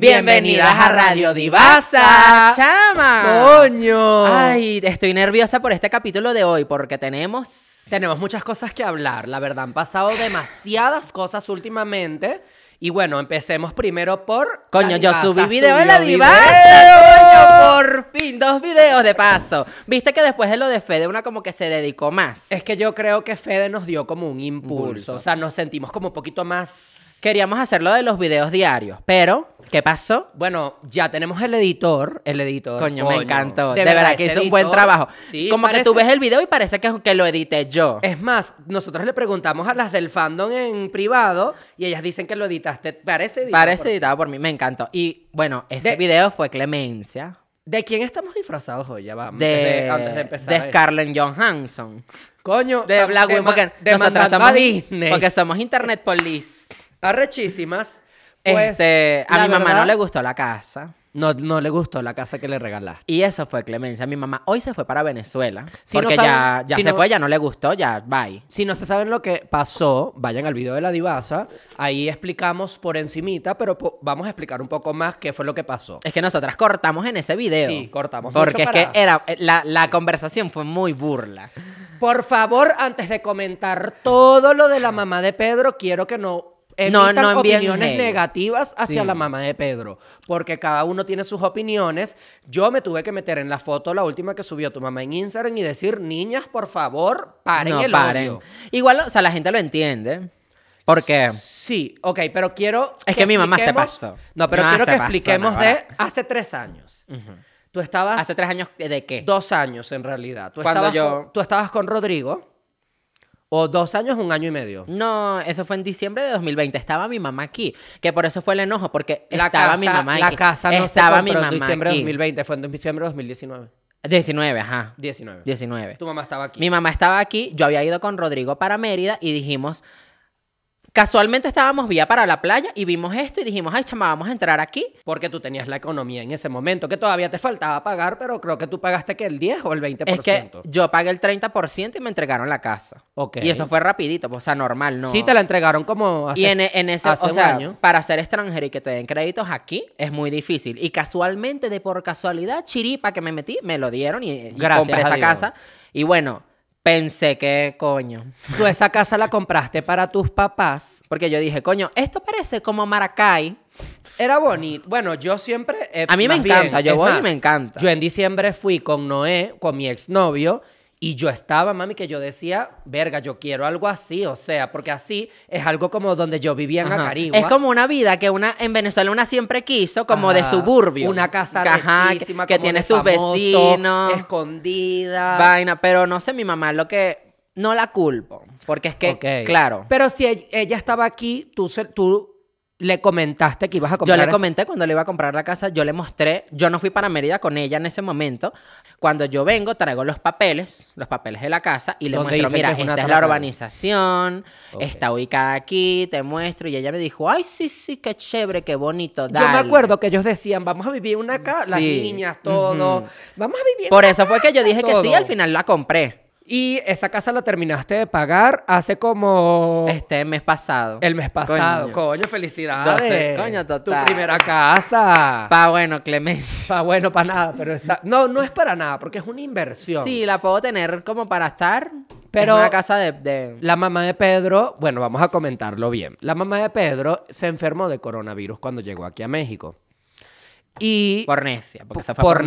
Bienvenidas a Radio Divasa. ¡Chama! ¡Coño! Ay, estoy nerviosa por este capítulo de hoy porque tenemos. Tenemos muchas cosas que hablar. La verdad, han pasado demasiadas cosas últimamente. Y bueno, empecemos primero por. Coño, yo subí video en la divasa. Coño, por fin, dos videos de paso. Viste que después de lo de Fede, una como que se dedicó más. Es que yo creo que Fede nos dio como un impulso. O sea, nos sentimos como un poquito más Queríamos hacerlo de los videos diarios, pero ¿qué pasó? Bueno, ya tenemos el editor, el editor. Coño, me encantó. De, verdad, que hizo un buen trabajo. Como que tú ves el video y parece que, lo edité yo. Es más, nosotros le preguntamos a las del fandom en privado y ellas dicen que lo editaste. Parece editado. Parece editado por mí, me encantó. Y bueno, este video fue Clemencia. ¿De quién estamos disfrazados hoy? Ya vamos. De, antes de empezar. De Scarlett Johansson. Coño. De Black Widow. Porque nos atrasamos somos Disney. Porque somos Internet Police arrechísimas. este, pues, a mi mamá no le gustó la casa. No, no le gustó la casa que le regalaste. Y eso fue clemencia. Mi mamá hoy se fue para Venezuela. porque ya, se fue, ya no le gustó, ya bye. Si no se saben lo que pasó, vayan al video de la divasa. Ahí explicamos por encimita, pero vamos a explicar un poco más qué fue lo que pasó. Es que nosotras cortamos en ese video. Sí, cortamos. Porque es que era, la, la conversación fue muy burla. Por favor, antes de comentar todo lo de la mamá de Pedro, quiero que no no, no opiniones negativas hacia la mamá de Pedro, porque cada uno tiene sus opiniones. Yo me tuve que meter en la foto, la última que subió tu mamá en Instagram, y decir, niñas, por favor, paren el Odio. Igual, o sea, la gente lo entiende. ¿Por qué? Sí, ok, pero quiero. Es que, mi mamá se pasó. No, pero quiero que expliquemos de hace tres años. Tú estabas. ¿Hace tres años de qué? Dos años, en realidad. yo. tú estabas con Rodrigo o dos años, un año y medio. No, eso fue en diciembre de 2020. Estaba mi mamá aquí. Que por eso fue el enojo, porque la estaba mi mamá aquí. La casa no estaba se mi mamá en diciembre de 2020, fue en diciembre de 2019. 19, ajá. 19. 19. Tu mamá estaba aquí. Mi mamá estaba aquí, yo había ido con Rodrigo para Mérida y dijimos, Casualmente estábamos vía para la playa y vimos esto y dijimos, ay chama, vamos a entrar aquí. Porque tú tenías la economía en ese momento, que todavía te faltaba pagar, pero creo que tú pagaste que el 10 o el 20%. Es que yo pagué el 30% y me entregaron la casa. Ok. Y eso fue rapidito, pues, o sea, normal, ¿no? Sí, te la entregaron como hace Y en, e, ese, para ser extranjero y que te den créditos aquí es muy difícil. Y casualmente, de por casualidad, chiripa que me metí, me lo dieron y, compré esa casa. Y bueno, pensé que, coño, tú esa casa la compraste para tus papás, porque yo dije, coño, esto parece como Maracay. Era bonito. Bueno, yo siempre... A mí me encanta, yo voy y me encanta. Yo en diciembre fui con Noé, con mi exnovio, y yo estaba, mami, que yo decía, verga, yo quiero algo así, o sea, porque así es algo como donde yo vivía en Acarigua. Es como una vida que una en Venezuela una siempre quiso, como de suburbio. Una casa que, que tienes tus vecinos. Escondida. Vaina, pero no sé, mi mamá lo que... No la culpo, porque es que, claro. Pero si e, ella estaba aquí, tú le comentaste que ibas a comprar. Yo le comenté cuando le iba a comprar la casa, yo le mostré, yo no fui para Mérida con ella en ese momento. Cuando yo vengo, traigo los papeles, los papeles de la casa y le muestro, mira, esta es la urbanización, está ubicada aquí, te muestro. Y ella me dijo, ay, sí, sí, qué chévere, qué bonito. Yo me acuerdo que ellos decían, vamos a vivir una casa, las niñas, todo, vamos a vivir. Por eso fue que yo dije que sí, al final la compré. Y esa casa la terminaste de pagar hace como... Este mes pasado. El mes pasado. Coño, felicidades. coño, Tu primera casa. Pa' bueno, Clemencia. Pa' bueno, pa' nada. Pero esa... No, no es para nada, porque es una inversión. Sí, la puedo tener como para estar, pero en una casa de, La mamá de Pedro, bueno, vamos a comentarlo bien. La mamá de Pedro se enfermó de coronavirus cuando llegó aquí a México. Y por necia, porque se por,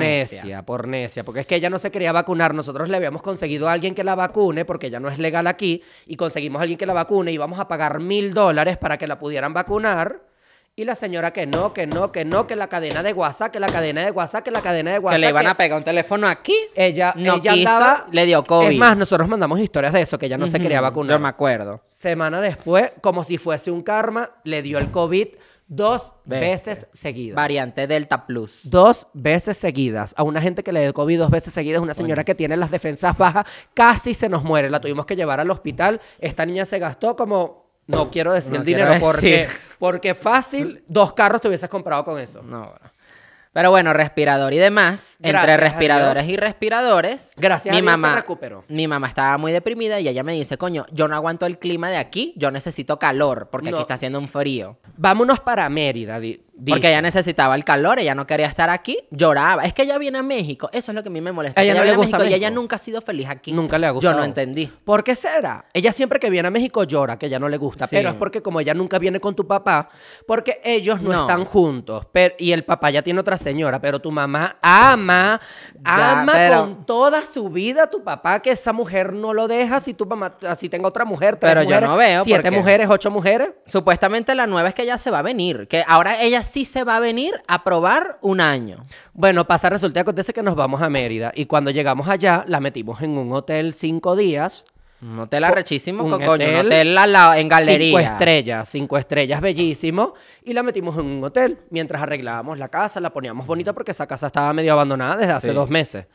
necia, porque es que ella no se quería vacunar, nosotros le habíamos conseguido a alguien que la vacune, porque ella no es legal aquí, y conseguimos a alguien que la vacune y íbamos a pagar mil dólares para que la pudieran vacunar. Y la señora que no, que no, que no, que la cadena de WhatsApp, que la cadena de WhatsApp, que la cadena de WhatsApp. Que le iban a pegar un teléfono aquí. Ella, no quiso, le dio COVID. Es más, nosotros mandamos historias de eso, que ella no se quería vacunar. Yo me acuerdo. Semana después, como si fuese un karma, le dio el COVID dos veces seguidas. Variante Delta Plus. Dos veces seguidas. A una gente que le dio COVID dos veces seguidas, una señora que tiene las defensas bajas, casi se nos muere. La tuvimos que llevar al hospital. Esta niña se gastó como, no quiero decir el dinero, Porque, porque fácil, dos carros te hubieses comprado con eso. No, ahora. Pero bueno, respirador y demás, entre respiradores y respiradores, Gracias mi mamá Mi mamá estaba muy deprimida y ella me dice, "Coño, yo no aguanto el clima de aquí, yo necesito calor porque aquí está haciendo un frío." Vámonos para Mérida, porque ella necesitaba el calor, ella no quería estar aquí, lloraba. Es que ella viene a México, eso es lo que a mí me molesta. Ella, gusta México, y ella nunca ha sido feliz aquí. Nunca le ha gustado. Yo no entendí. ¿Por qué será? Ella siempre que viene a México llora, que ella no le gusta, pero es porque como ella nunca viene con tu papá, porque ellos no, están juntos, pero, y el papá ya tiene otra señora, pero tu mamá ama, ama con toda su vida a tu papá, que esa mujer no lo deja si tu mamá, así si tenga otra mujer, tres pero mujeres, yo no veo siete mujeres, ocho mujeres. Supuestamente la nueva es que ella se va a venir, que ahora ella si se va a venir a probar un año. Bueno, pasa, resulta que nos vamos a Mérida y cuando llegamos allá la metimos en un hotel cinco días. Un hotel arrechísimo, un hotel en galería. Cinco estrellas, cinco estrellas, bellísimo. Y la metimos en un hotel mientras arreglábamos la casa, la poníamos bonita porque esa casa estaba medio abandonada desde hace dos meses.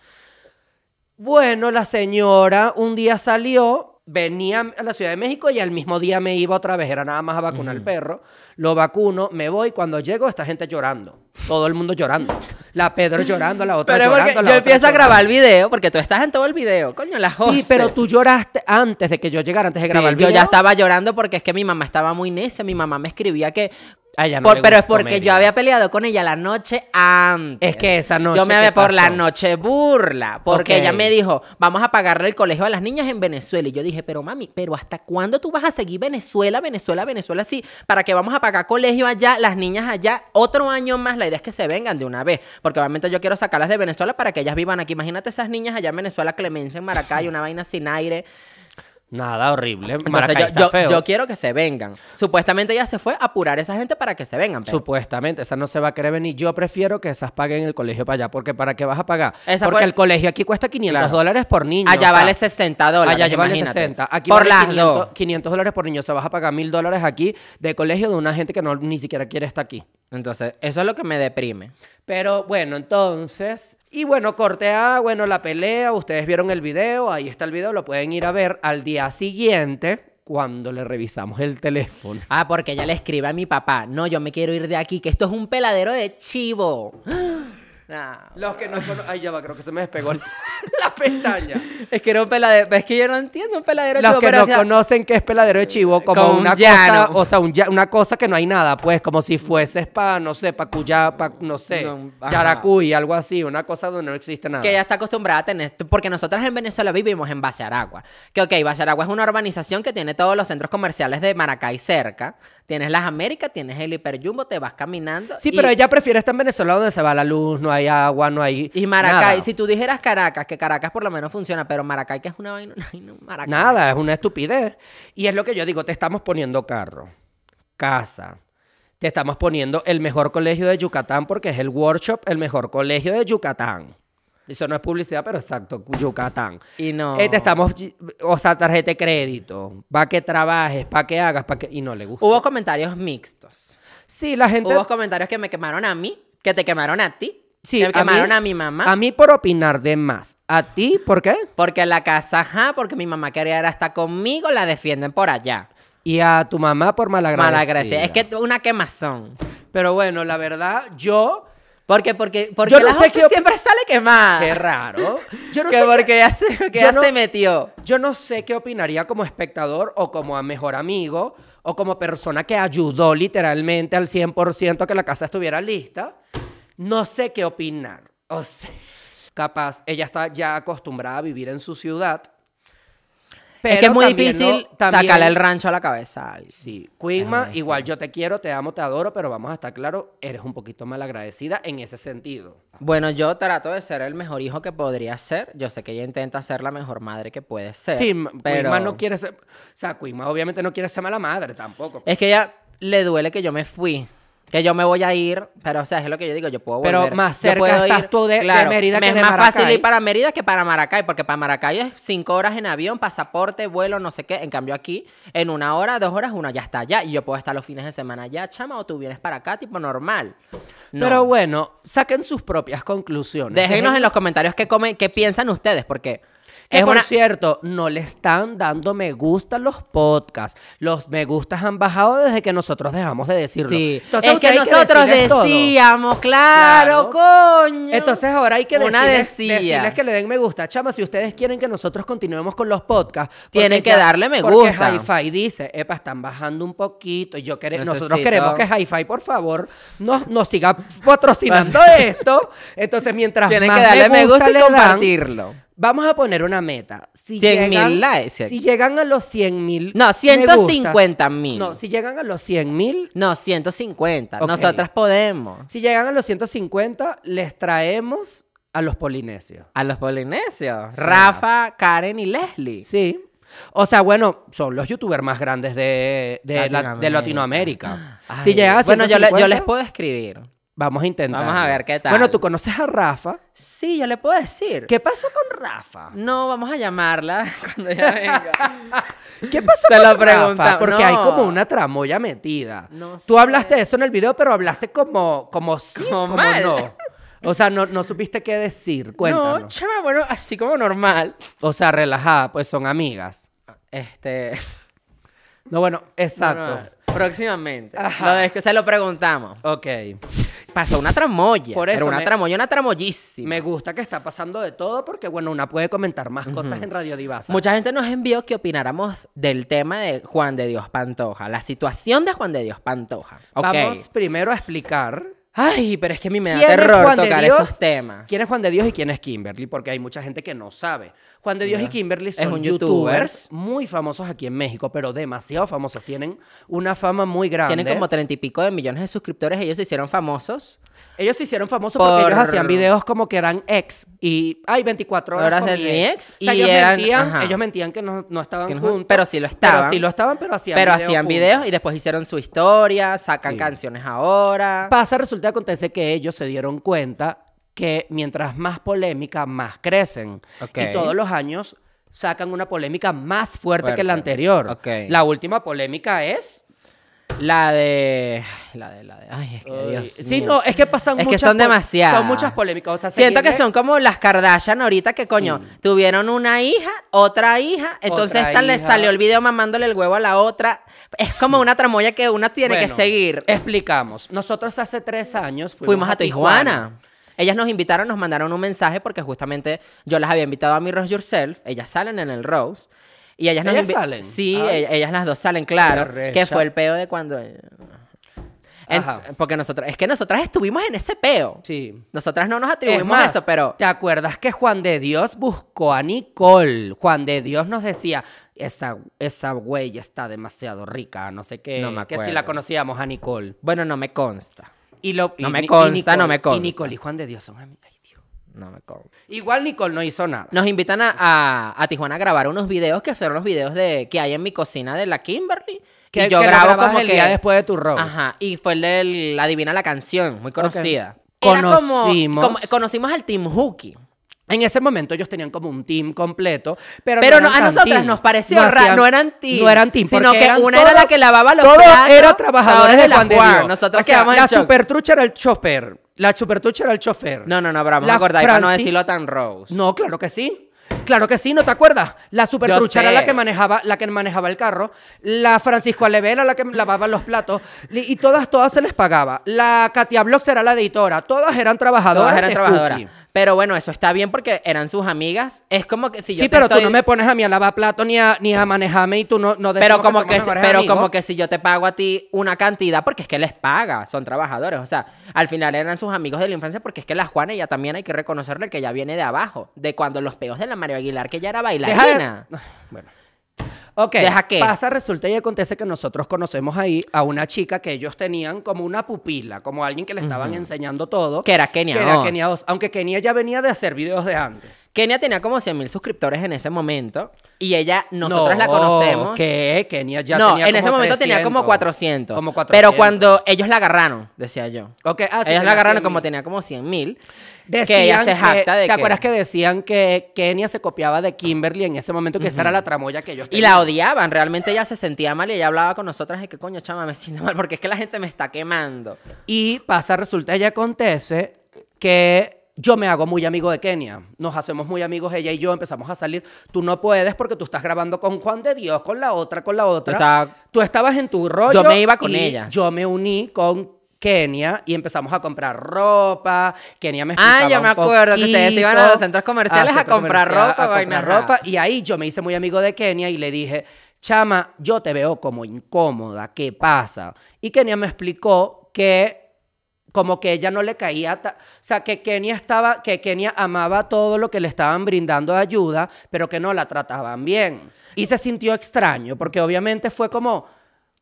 Bueno, la señora un día salió venía a la Ciudad de México y al mismo día me iba otra vez, era nada más a vacunar al perro, lo vacuno, me voy, cuando llego esta gente llorando, todo el mundo llorando, la Pedro llorando, la otra llorando. yo empiezo a grabar el video porque tú estás en todo el video, coño, la Sí, pero tú lloraste antes de que yo llegara, antes de grabar el video. Yo ya estaba llorando porque es que mi mamá estaba muy necia, mi mamá me escribía que pero es porque yo había peleado con ella la noche antes. Es que esa noche. Yo me había por la noche burla. Porque ella me dijo, vamos a pagarle el colegio a las niñas en Venezuela. Y yo dije, pero mami, pero ¿hasta cuándo tú vas a seguir Venezuela, Venezuela, Venezuela sí ¿Para que vamos a pagar colegio allá, las niñas allá? Otro año más. La idea es que se vengan de una vez. Porque obviamente yo quiero sacarlas de Venezuela para que ellas vivan aquí. Imagínate esas niñas allá en Venezuela, Clemencia en Maracay, una vaina sin aire. Nada, horrible. yo, quiero que se vengan. Supuestamente ella se fue a apurar a esa gente para que se vengan. Supuestamente, esa no se va a querer venir. Yo prefiero que esas paguen el colegio para allá, porque ¿para qué vas a pagar? porque el colegio aquí cuesta 500 dólares por niño. Allá vale 60 dólares. Allá vale 60. Aquí por vale las 500, 500 dólares por niño. se vas a pagar mil dólares aquí de colegio de una gente que no, ni siquiera quiere estar aquí. Entonces, eso es lo que me deprime. Pero bueno, entonces, y bueno, corte A, bueno, la pelea, ustedes vieron el video, ahí está el video, lo pueden ir a ver al día siguiente cuando le revisamos el teléfono. Ah, porque ya le escribe a mi papá, no, yo me quiero ir de aquí, que esto es un peladero de chivo. Los que no conocen. Ay, ya va, creo que se me despegó la, pestaña. Es que era un peladero. Es que yo no entiendo un peladero de Los que no conocen qué es peladero de chivo, como, una cosa, o sea, una cosa que no hay nada, pues, como si fuese para, no sé, para cuyá, no sé, yaracuy, algo así, una cosa donde no existe nada. Que ya está acostumbrada a tener, porque nosotras en Venezuela vivimos en Basearagua. Que ok, Basearagua es una urbanización que tiene todos los centros comerciales de Maracay cerca, Tienes las Américas, tienes el hiperjumbo, te vas caminando. Sí, pero ella prefiere estar en Venezuela donde se va la luz, no hay agua, no hay. Y Maracay, si tú dijeras Caracas, que Caracas por lo menos funciona, pero Maracay, que es una vaina, no, Maracay. Nada, es una estupidez. Y es lo que yo digo, te estamos poniendo carro, casa, te estamos poniendo el mejor colegio de Yucatán porque es el workshop, el mejor colegio de Yucatán. Eso no es publicidad, pero exacto, Yucatán. Y no. Eh, estamos, o sea, tarjeta de crédito, para que trabajes, para que hagas, para que... Y no le gusta. Hubo comentarios mixtos. Sí, la gente... Hubo comentarios que me quemaron a mí, que te quemaron a ti. Sí, que me quemaron a mi mamá. A mí por opinar de más. ¿A ti por qué? Porque la casa, ajá, porque mi mamá quería estar conmigo, la defienden por allá. Y a tu mamá por Mala Malagradecida. Es que una quemazón. Pero bueno, la verdad, yo porque, porque, porque la siempre sale quemada. Qué raro. Yo no que sé porque que... ya, se, que metió. Yo no sé qué opinaría como espectador o como mejor amigo o como persona que ayudó literalmente al 100% a que la casa estuviera lista. No sé qué opinar. O sea, capaz ella está ya acostumbrada a vivir en su ciudad es que es muy difícil sacarle el rancho a la cabeza. sí, Quigma, igual yo te quiero, te amo, te adoro, pero vamos a estar claro, eres un poquito agradecida en ese sentido. Bueno, yo trato de ser el mejor hijo que podría ser. Yo sé que ella intenta ser la mejor madre que puede ser. Sí, pero... no quiere ser... O sea, obviamente no quiere ser mala madre tampoco. Es que ella le duele que yo me fui. Que yo me voy a ir, pero o sea, es lo que yo digo, yo puedo volver. Pero más cerca estás tú de, Mérida de Es más fácil ir para Mérida que para Maracay, porque para Maracay es cinco horas en avión, pasaporte, vuelo, no sé qué. En cambio aquí, en una hora, dos horas, una ya está allá. Y yo puedo estar los fines de semana ya chama, o tú vienes para acá, tipo normal. Pero bueno, saquen sus propias conclusiones. Déjenos en los comentarios comen, qué piensan ustedes, porque... Que por cierto, no le están dando me gusta a los podcasts. Los me gustas han bajado desde que nosotros dejamos de decirlo. Sí. es que nosotros decíamos, claro, coño. Entonces ahora hay que decirles, decirles, que le den me gusta. Chama, si ustedes quieren que nosotros continuemos con los podcasts, tienen que darle me gusta. Porque dice, epa, están bajando un poquito. Yo Nosotros queremos que Hi-Fi, por favor, nos, nos siga patrocinando esto. Entonces, mientras tienen que darle me gusta, y compartirlo. Vamos a poner una meta. Si 100 mil likes. Si llegan a los 100 mil. No, 150 mil. No, si llegan a los 100 mil. No, 150. Nosotras podemos. Si llegan a los 150, les traemos a los polinesios. A los polinesios. Rafa, Karen y Leslie. Sí. O sea, bueno, son los youtubers más grandes de, Latinoamérica. bueno, yo les puedo escribir. Vamos a intentar. Vamos a ver qué tal. Bueno, ¿tú conoces a Rafa? Sí, yo le puedo decir. ¿Qué pasó con Rafa? No, vamos a llamarla cuando ella venga. ¿Qué pasó con Rafa? Porque hay como una tramoya metida. No Tú hablaste de eso en el video, pero hablaste como, como sí, como, no. O sea, no, no, supiste qué decir. Cuéntanos. No, chama, bueno, así como normal. O sea, relajada, pues son amigas. Ah, este. No, bueno, exacto. Próximamente. Ajá. Lo se lo preguntamos. Ok. Pasó una tramoya. Por eso. Pero una tramoya, una tramoyísima. Me gusta que está pasando de todo porque, bueno, una puede comentar más cosas en Radio Divasa. Mucha gente nos envió que opináramos del tema de Juan de Dios Pantoja, la situación de Juan de Dios Pantoja. Vamos primero a explicar Ay, pero es que a mí me da terror tocar esos temas. ¿Quién es Juan de Dios y quién es Kimberly? Porque hay mucha gente que no sabe. Juan de Dios y Kimberly son youtubers muy famosos aquí en México, pero demasiado famosos. Tienen una fama muy grande. Tienen como treinta y pico de millones de suscriptores. Ellos se hicieron famosos. Ellos se hicieron famosos porque ellos hacían videos como que eran ex y hay 24 horas, mi ex. y ellos, mentían, ellos, mentían, que no, no estaban juntos. Pero sí lo estaban. Pero sí lo estaban, pero hacían pero videos. Pero hacían videos y después hicieron su historia, sacan canciones ahora. Pasa, resulta acontece que ellos se dieron cuenta que mientras más polémica, más crecen. Y todos los años sacan una polémica más fuerte, que la anterior. La última polémica es la de. La de, la de. Ay, es que Dios. Sí, no, es que pasan es muchas. que son demasiadas. Son muchas polémicas. Siento que son como las Kardashian ahorita que, coño, tuvieron una hija, otra hija. Entonces esta le salió el video mamándole el huevo a la otra. Es como una tramoya que una tiene que seguir. Explicamos. Nosotros hace tres años fuimos, a, Tijuana. Tijuana. Ellas nos invitaron, nos mandaron un mensaje porque justamente yo las había invitado a mi Rose Yourself. Ellas salen en el Rose. Y ellas, salen. Sí, e-, ellas, las dos salen, claro. Que fue el peo de cuando. porque nosotros... es que nosotras estuvimos en ese peo. Sí. Nosotras no nos atribuimos es eso, pero. ¿Te acuerdas que Juan de Dios buscó a Nicole? Juan de Dios nos decía, esa, esa huella está demasiado rica, no sé qué. No me acuerdo. Que si la conocíamos a Nicole. Bueno, no me consta. Y no me consta, no me consta. Y Nicole y Juan de Dios son amigas. Igual Nicole no hizo nada. Nos invitan a, Tijuana a grabar unos videos que fueron los videos de que hay en mi cocina de la Kimberly. Que, yo grabo como el día después de tu roast. Ajá, y fue el del Adivina la canción, muy conocida. conocimos... conocimos al Team Hookie. En ese momento ellos tenían como un team completo, pero, pero a nosotras nos pareció no raro, no eran team, no eran team, sino que una era la que lavaba los todos eran trabajadores de, la Nosotros o la era el chopper la Supertucha era el chofer. No, no, no, pero vamos acordáis, a para no decirlo tan rose. No, claro que sí. Claro que sí, ¿no te acuerdas? La trucha era la que manejaba, la que manejaba el carro. La Francisco Alevela, la que lavaba los platos. Y todas, todas se les pagaba. La Katia Blox era la editora. Todas eran trabajadoras. eran trabajadoras. Pero bueno, eso está bien porque eran sus amigas. Es como que si yo Sí, pero tú no me pones a mí a lavar plato ni a, ni a manejarme y tú no, no Pero, como que, pero como que si yo te pago a ti una cantidad, porque es que les paga, son trabajadores. O sea, al final eran sus amigos de la infancia porque es que la Juana ya también hay que reconocerle que ya viene de abajo, de cuando los peos de la María Aguilar, que ya era bailarina. Bueno. Ok, pasa, resulta y acontece que nosotros conocemos ahí a una chica que ellos tenían como una pupila, como alguien que le estaban enseñando todo. Que era Kenia Que era Aunque Kenia ya venía de hacer videos de antes. Kenia tenía como 100 mil suscriptores en ese momento y ella, nosotros la conocemos. ¿Qué? Kenia ya no, en ese momento tenía como 400. Como 400. Pero cuando ellos la agarraron, decía yo. Ok, ah, ellos la agarraron como tenía como 100 mil que ella se que, ¿Te acuerdas que decían que Kenia se copiaba de Kimberly en ese momento, que esa era la tramoya que ellos Y la odiaban, realmente ella se sentía mal y ella hablaba con nosotras Y que coño, chama, me siento mal porque es que la gente me está quemando. Y pasa, resulta, ella acontece que yo me hago muy amigo de Kenia. Nos hacemos muy amigos ella y yo, empezamos a salir. Tú no puedes porque tú estás grabando con Juan de Dios, con la otra, con la otra. Tú estabas en tu rollo. Yo me iba con ella. Yo me uní con Kenia y empezamos a comprar ropa. Kenia me Ah, yo me acuerdo que ustedes iban a los centros comerciales ah, a, comprar ropa, a ropa y ahí yo me hice muy amigo de Kenia y le dije, "Chama, yo te veo como incómoda, ¿qué pasa?" Y Kenia me explicó que como que ella no le caía, o sea, que Kenia estaba, que Kenia amaba todo lo que le estaban brindando ayuda, pero que no la trataban bien. Y se sintió extraño, porque obviamente fue como,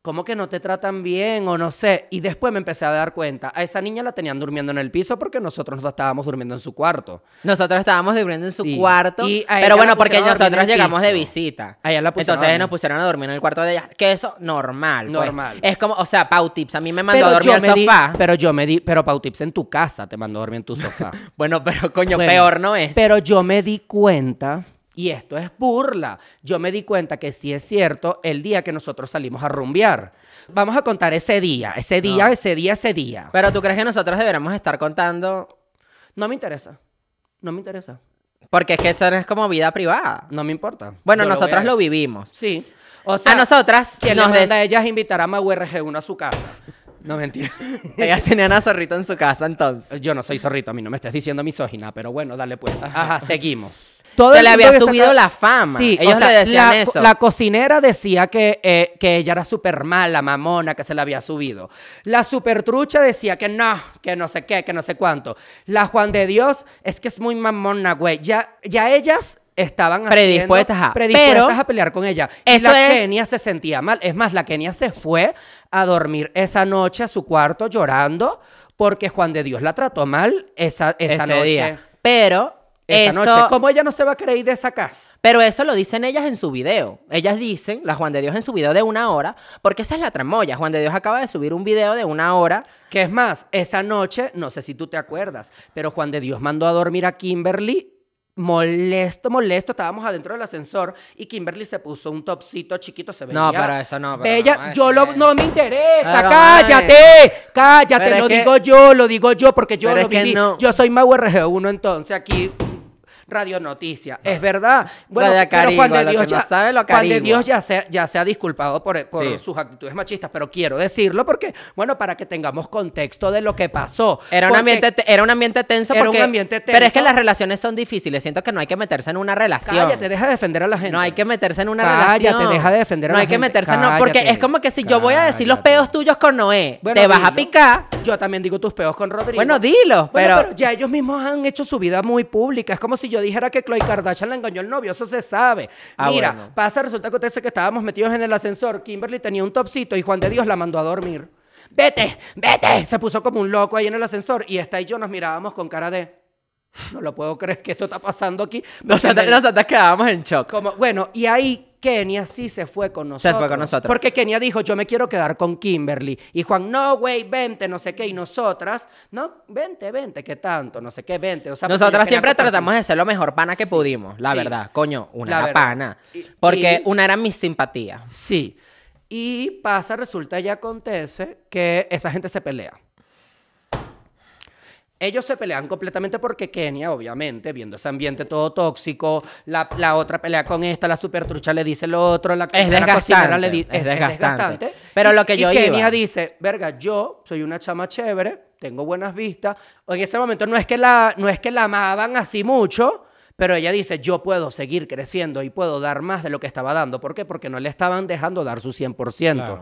¿cómo que no te tratan bien o no sé? Y después me empecé a dar cuenta, a esa niña la tenían durmiendo en el piso porque nosotros no estábamos durmiendo en su cuarto. Nosotros estábamos durmiendo en su cuarto, y pero bueno, porque nosotros llegamos de visita. Entonces nos pusieron a dormir en el cuarto de ella, que eso normal. Pues. Normal. Es como, o sea, Pau a mí me mandó a dormir al sofá. pero yo me di, pero Pau en tu casa te mandó a dormir en tu sofá. bueno, pero coño, peor no es. Pero yo me di cuenta y esto es burla. Yo me di cuenta que sí es cierto el día que nosotros salimos a rumbear. Vamos a contar ese día, ese día, ese día, ese día. Pero tú crees que nosotros deberíamos estar contando. No me interesa. No me interesa. Porque es que eso es como vida privada. No me importa. Bueno, nosotras lo, vivimos. Sí. O sea, a nosotras. quienes nos a ellas invitará a maurg 1 a su casa? No, mentira. Ellas tenían a Zorrito en su casa entonces. Yo no soy Zorrito, a mí no me estés diciendo misógina, pero bueno, dale pues. Ajá, seguimos. Todo Se le había subido la fama. Sí, ellos decían la, eso. la cocinera decía que, eh, que ella era súper mala, mamona, que se la había subido. La super trucha decía que no, que no sé qué, que no sé cuánto. La Juan de Dios es que es muy mamona, güey. Ya, ya ellas estaban predispuestas, a, a pelear con ella. Y la Kenia se sentía mal. Es más, la Kenia se fue a dormir esa noche a su cuarto llorando porque Juan de Dios la trató mal esa, esa noche. Pero esa noche. como ella no se va a creer de esa casa? Pero eso lo dicen ellas en su video. Ellas dicen, la Juan de Dios en su video de una hora, porque esa es la tramoya. Juan de Dios acaba de subir un video de una hora. Que es más, esa noche, no sé si tú te acuerdas, pero Juan de Dios mandó a dormir a Kimberly molesto, molesto, estábamos adentro del ascensor y Kimberly se puso un topsito chiquito, se veía. No, pero eso no. yo lo, no me interesa, cállate, cállate, lo digo yo, lo digo yo porque yo lo viví. Yo soy más RG1 entonces aquí Radio Noticia. Es verdad. Bueno, pero cuando Dios, ya, ya, se, ha disculpado por, sus actitudes machistas, pero quiero decirlo porque, bueno, para que tengamos contexto de lo que pasó. Era, un, ambiente, era un ambiente tenso. Era ambiente tenso. Pero es que las relaciones son difíciles. Siento que no hay que meterse en una relación. te deja de defender a la gente. No hay que meterse en una relación. Cállate, deja defender a la gente. No hay que meterse en no, Porque es como que si yo voy a decir los peos tuyos con Noé, te vas a picar. Yo también digo tus peos con Rodrigo. Bueno, dilo. Pero... pero ya ellos mismos han hecho su vida muy pública. Es como si yo yo dijera que Chloe Kardashian la engañó el novio, eso se sabe. Ah, Mira, pasa, resulta que que estábamos metidos en el ascensor, Kimberly tenía un topsito y Juan de Dios la mandó a dormir. Vete, vete. Se puso como un loco ahí en el ascensor y esta y yo nos mirábamos con cara de no lo puedo creer que esto está pasando aquí. Nosotros, quedábamos en shock. bueno, y ahí Kenia sí se fue con nosotros. Se fue con nosotros. Porque Kenia dijo, yo me quiero quedar con Kimberly. Y Juan, no, güey, vente, no sé qué. Y nosotras, no, vente, vente, qué tanto, no sé qué, vente. O nosotras siempre tratamos de ser lo mejor pana que pudimos, la verdad. Coño, una pana. Porque una era mi simpatía. Sí. Y pasa, resulta y acontece que esa gente se pelea. Ellos se pelean completamente porque Kenia, obviamente, viendo ese ambiente todo tóxico, la, otra pelea con esta, la super trucha le dice lo otro, la, es desgastante, le dice... Es, desgastante. Pero lo que yo y Kenia dice, verga, yo soy una chama chévere, tengo buenas vistas. En ese momento no es que la, no es que la amaban así mucho, pero ella dice, yo puedo seguir creciendo y puedo dar más de lo que estaba dando. ¿Por qué? Porque no le estaban dejando dar su 100%.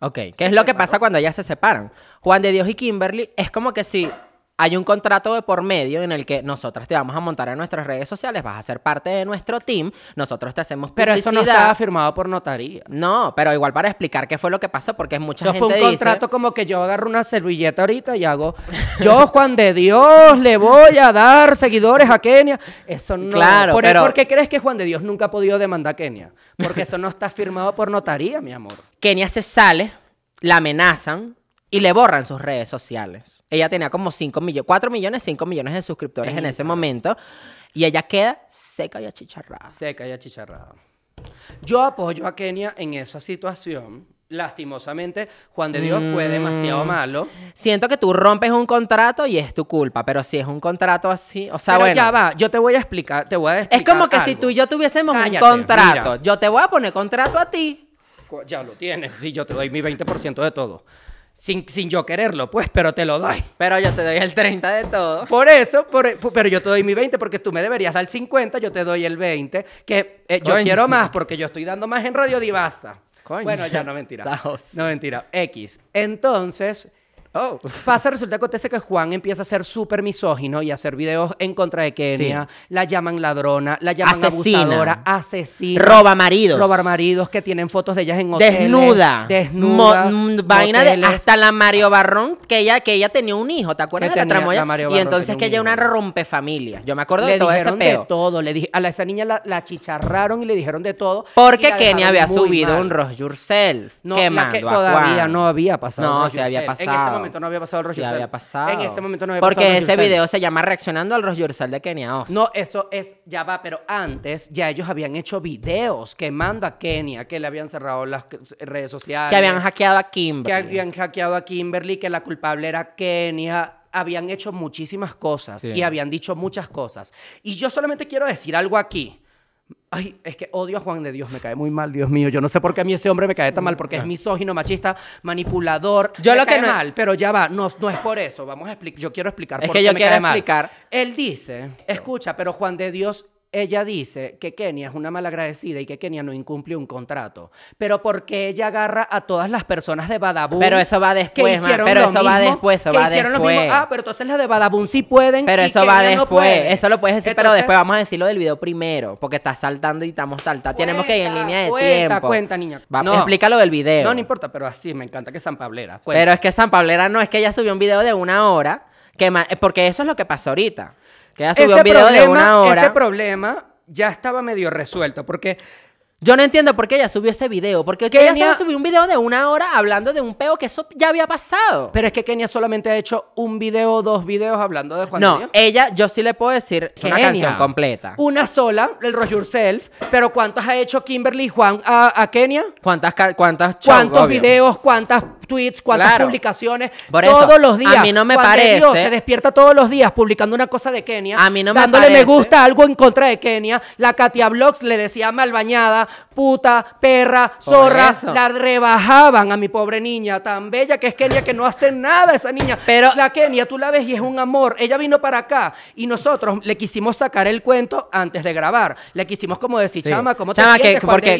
Ok, ¿qué es lo que pasa cuando ellas se separan? Juan de Dios y Kimberly es como que si hay un contrato de por medio en el que nosotras te vamos a montar en nuestras redes sociales, vas a ser parte de nuestro team, nosotros te hacemos publicidad. Pero eso no está firmado por notaría. No, pero igual para explicar qué fue lo que pasó, porque es mucha eso gente fue un contrato como que yo agarro una servilleta ahorita y hago, yo Juan de Dios le voy a dar seguidores a Kenia. Eso no... Claro, por, ¿Por qué crees que Juan de Dios nunca ha podido demandar a Kenia? Porque eso no está firmado por notaría, mi amor. Kenia se sale, la amenazan, y le borran sus redes sociales. Ella tenía como 5 millones, 4 millones, 5 millones de suscriptores en, ese momento. Y ella queda seca y achicharrada. Seca y achicharrada. Yo apoyo a Kenia en esa situación. Lastimosamente, Juan de Dios fue demasiado mm. malo. Siento que tú rompes un contrato y es tu culpa, pero si es un contrato así, o sea, pero ya va, yo te voy a explicar, te Es como que si tú y yo tuviésemos un contrato, yo te voy a poner contrato a ti. Ya lo tienes, sí, yo te doy mi 20% de todo sin, yo quererlo, pues, pero te lo doy. Pero yo te doy el 30 de todo. Por eso, pero yo te doy mi 20 porque tú me deberías dar el 50, yo te doy el 20, que eh, yo quiero más porque yo estoy dando más en Radio Divasa. Bueno, ya no mentira. No mentira. X. Entonces, Oh. Pasa, resulta que acontece que Juan empieza a ser súper misógino y a hacer videos en contra de Kenia. La llaman ladrona, la llaman asesina. asesina. Roba maridos. Robar maridos que tienen fotos de ellas en hoteles. Desnuda. Desnuda. Mm, vaina de hasta la Mario Barrón, que ella, que ella tenía un hijo, ¿te acuerdas que de la tramoya? y entonces que ella una rompefamilia. Yo me acuerdo de todo ese De todo, le dije, a esa niña la, chicharraron y le dijeron de todo. Porque Kenia había subido un Rose Yourself. No, quemando todavía no había pasado. No, se había pasado no había pasado el Ross sí, había pasado. En ese momento no había Porque pasado Porque ese video se llama Reaccionando al rollo de Kenia Oz. No, eso es, ya va, pero antes ya ellos habían hecho videos quemando a Kenia, que le habían cerrado las redes sociales. Que habían hackeado a Kimberly. Que habían hackeado a Kimberly, que la culpable era Kenia habían hecho muchísimas cosas y habían dicho muchas cosas. Y yo solamente quiero decir algo aquí. Ay, es que odio a Juan de Dios, me cae muy mal, Dios mío. Yo no sé por qué a mí ese hombre me cae tan mal, porque es misógino, machista, manipulador. Yo me lo cae que mal, pero ya va, no, es por eso. Vamos a explicar, yo quiero explicar es que qué yo me quiero explicar. Él dice, escucha, pero Juan de Dios ella dice que Kenia es una malagradecida y que Kenia no incumple un contrato. Pero ¿por qué ella agarra a todas las personas de Badabun. Pero eso va después, pero eso va después, eso va después. Lo Ah, pero entonces las de Badabun sí pueden. Pero eso va después. Eso lo puedes decir, pero después vamos a decir lo del video primero, porque está saltando y estamos saltando. Tenemos que ir en línea de cuenta, tiempo. Cuenta, niña. no, explica lo del video. No, no importa, pero así me encanta que San Pablera. Pero es que San Pablera no es que ella subió un video de una hora, que porque eso es lo que pasó ahorita. Que ya subió un video de una hora. Ese problema ya estaba medio resuelto porque... Yo no entiendo por qué ella subió ese video. Porque ella solo subió un video de una hora hablando de un peo que eso ya había pasado. Pero es que Kenia solamente ha hecho un video, dos videos hablando de Juan No, ella, yo sí le puedo decir es una canción completa. Una sola, el Roy Yourself. Pero ¿cuántas ha hecho Kimberly Juan a, a Kenia? ¿Cuántas, cuántas ¿Cuántos videos, cuántas tweets, cuántas publicaciones, todos los días. A mí no me parece. Dios se despierta todos los días publicando una cosa de Kenia, a mí no dándole me, gusta algo en contra de Kenia. La Katia Blogs le decía mal bañada, puta, perra, zorra, la rebajaban a mi pobre niña, tan bella que es Kenia que no hace nada esa niña. Pero la Kenia, tú la ves y es un amor. Ella vino para acá y nosotros le quisimos sacar el cuento antes de grabar. Le quisimos como decir, chama, ¿cómo te sientes? Que, porque,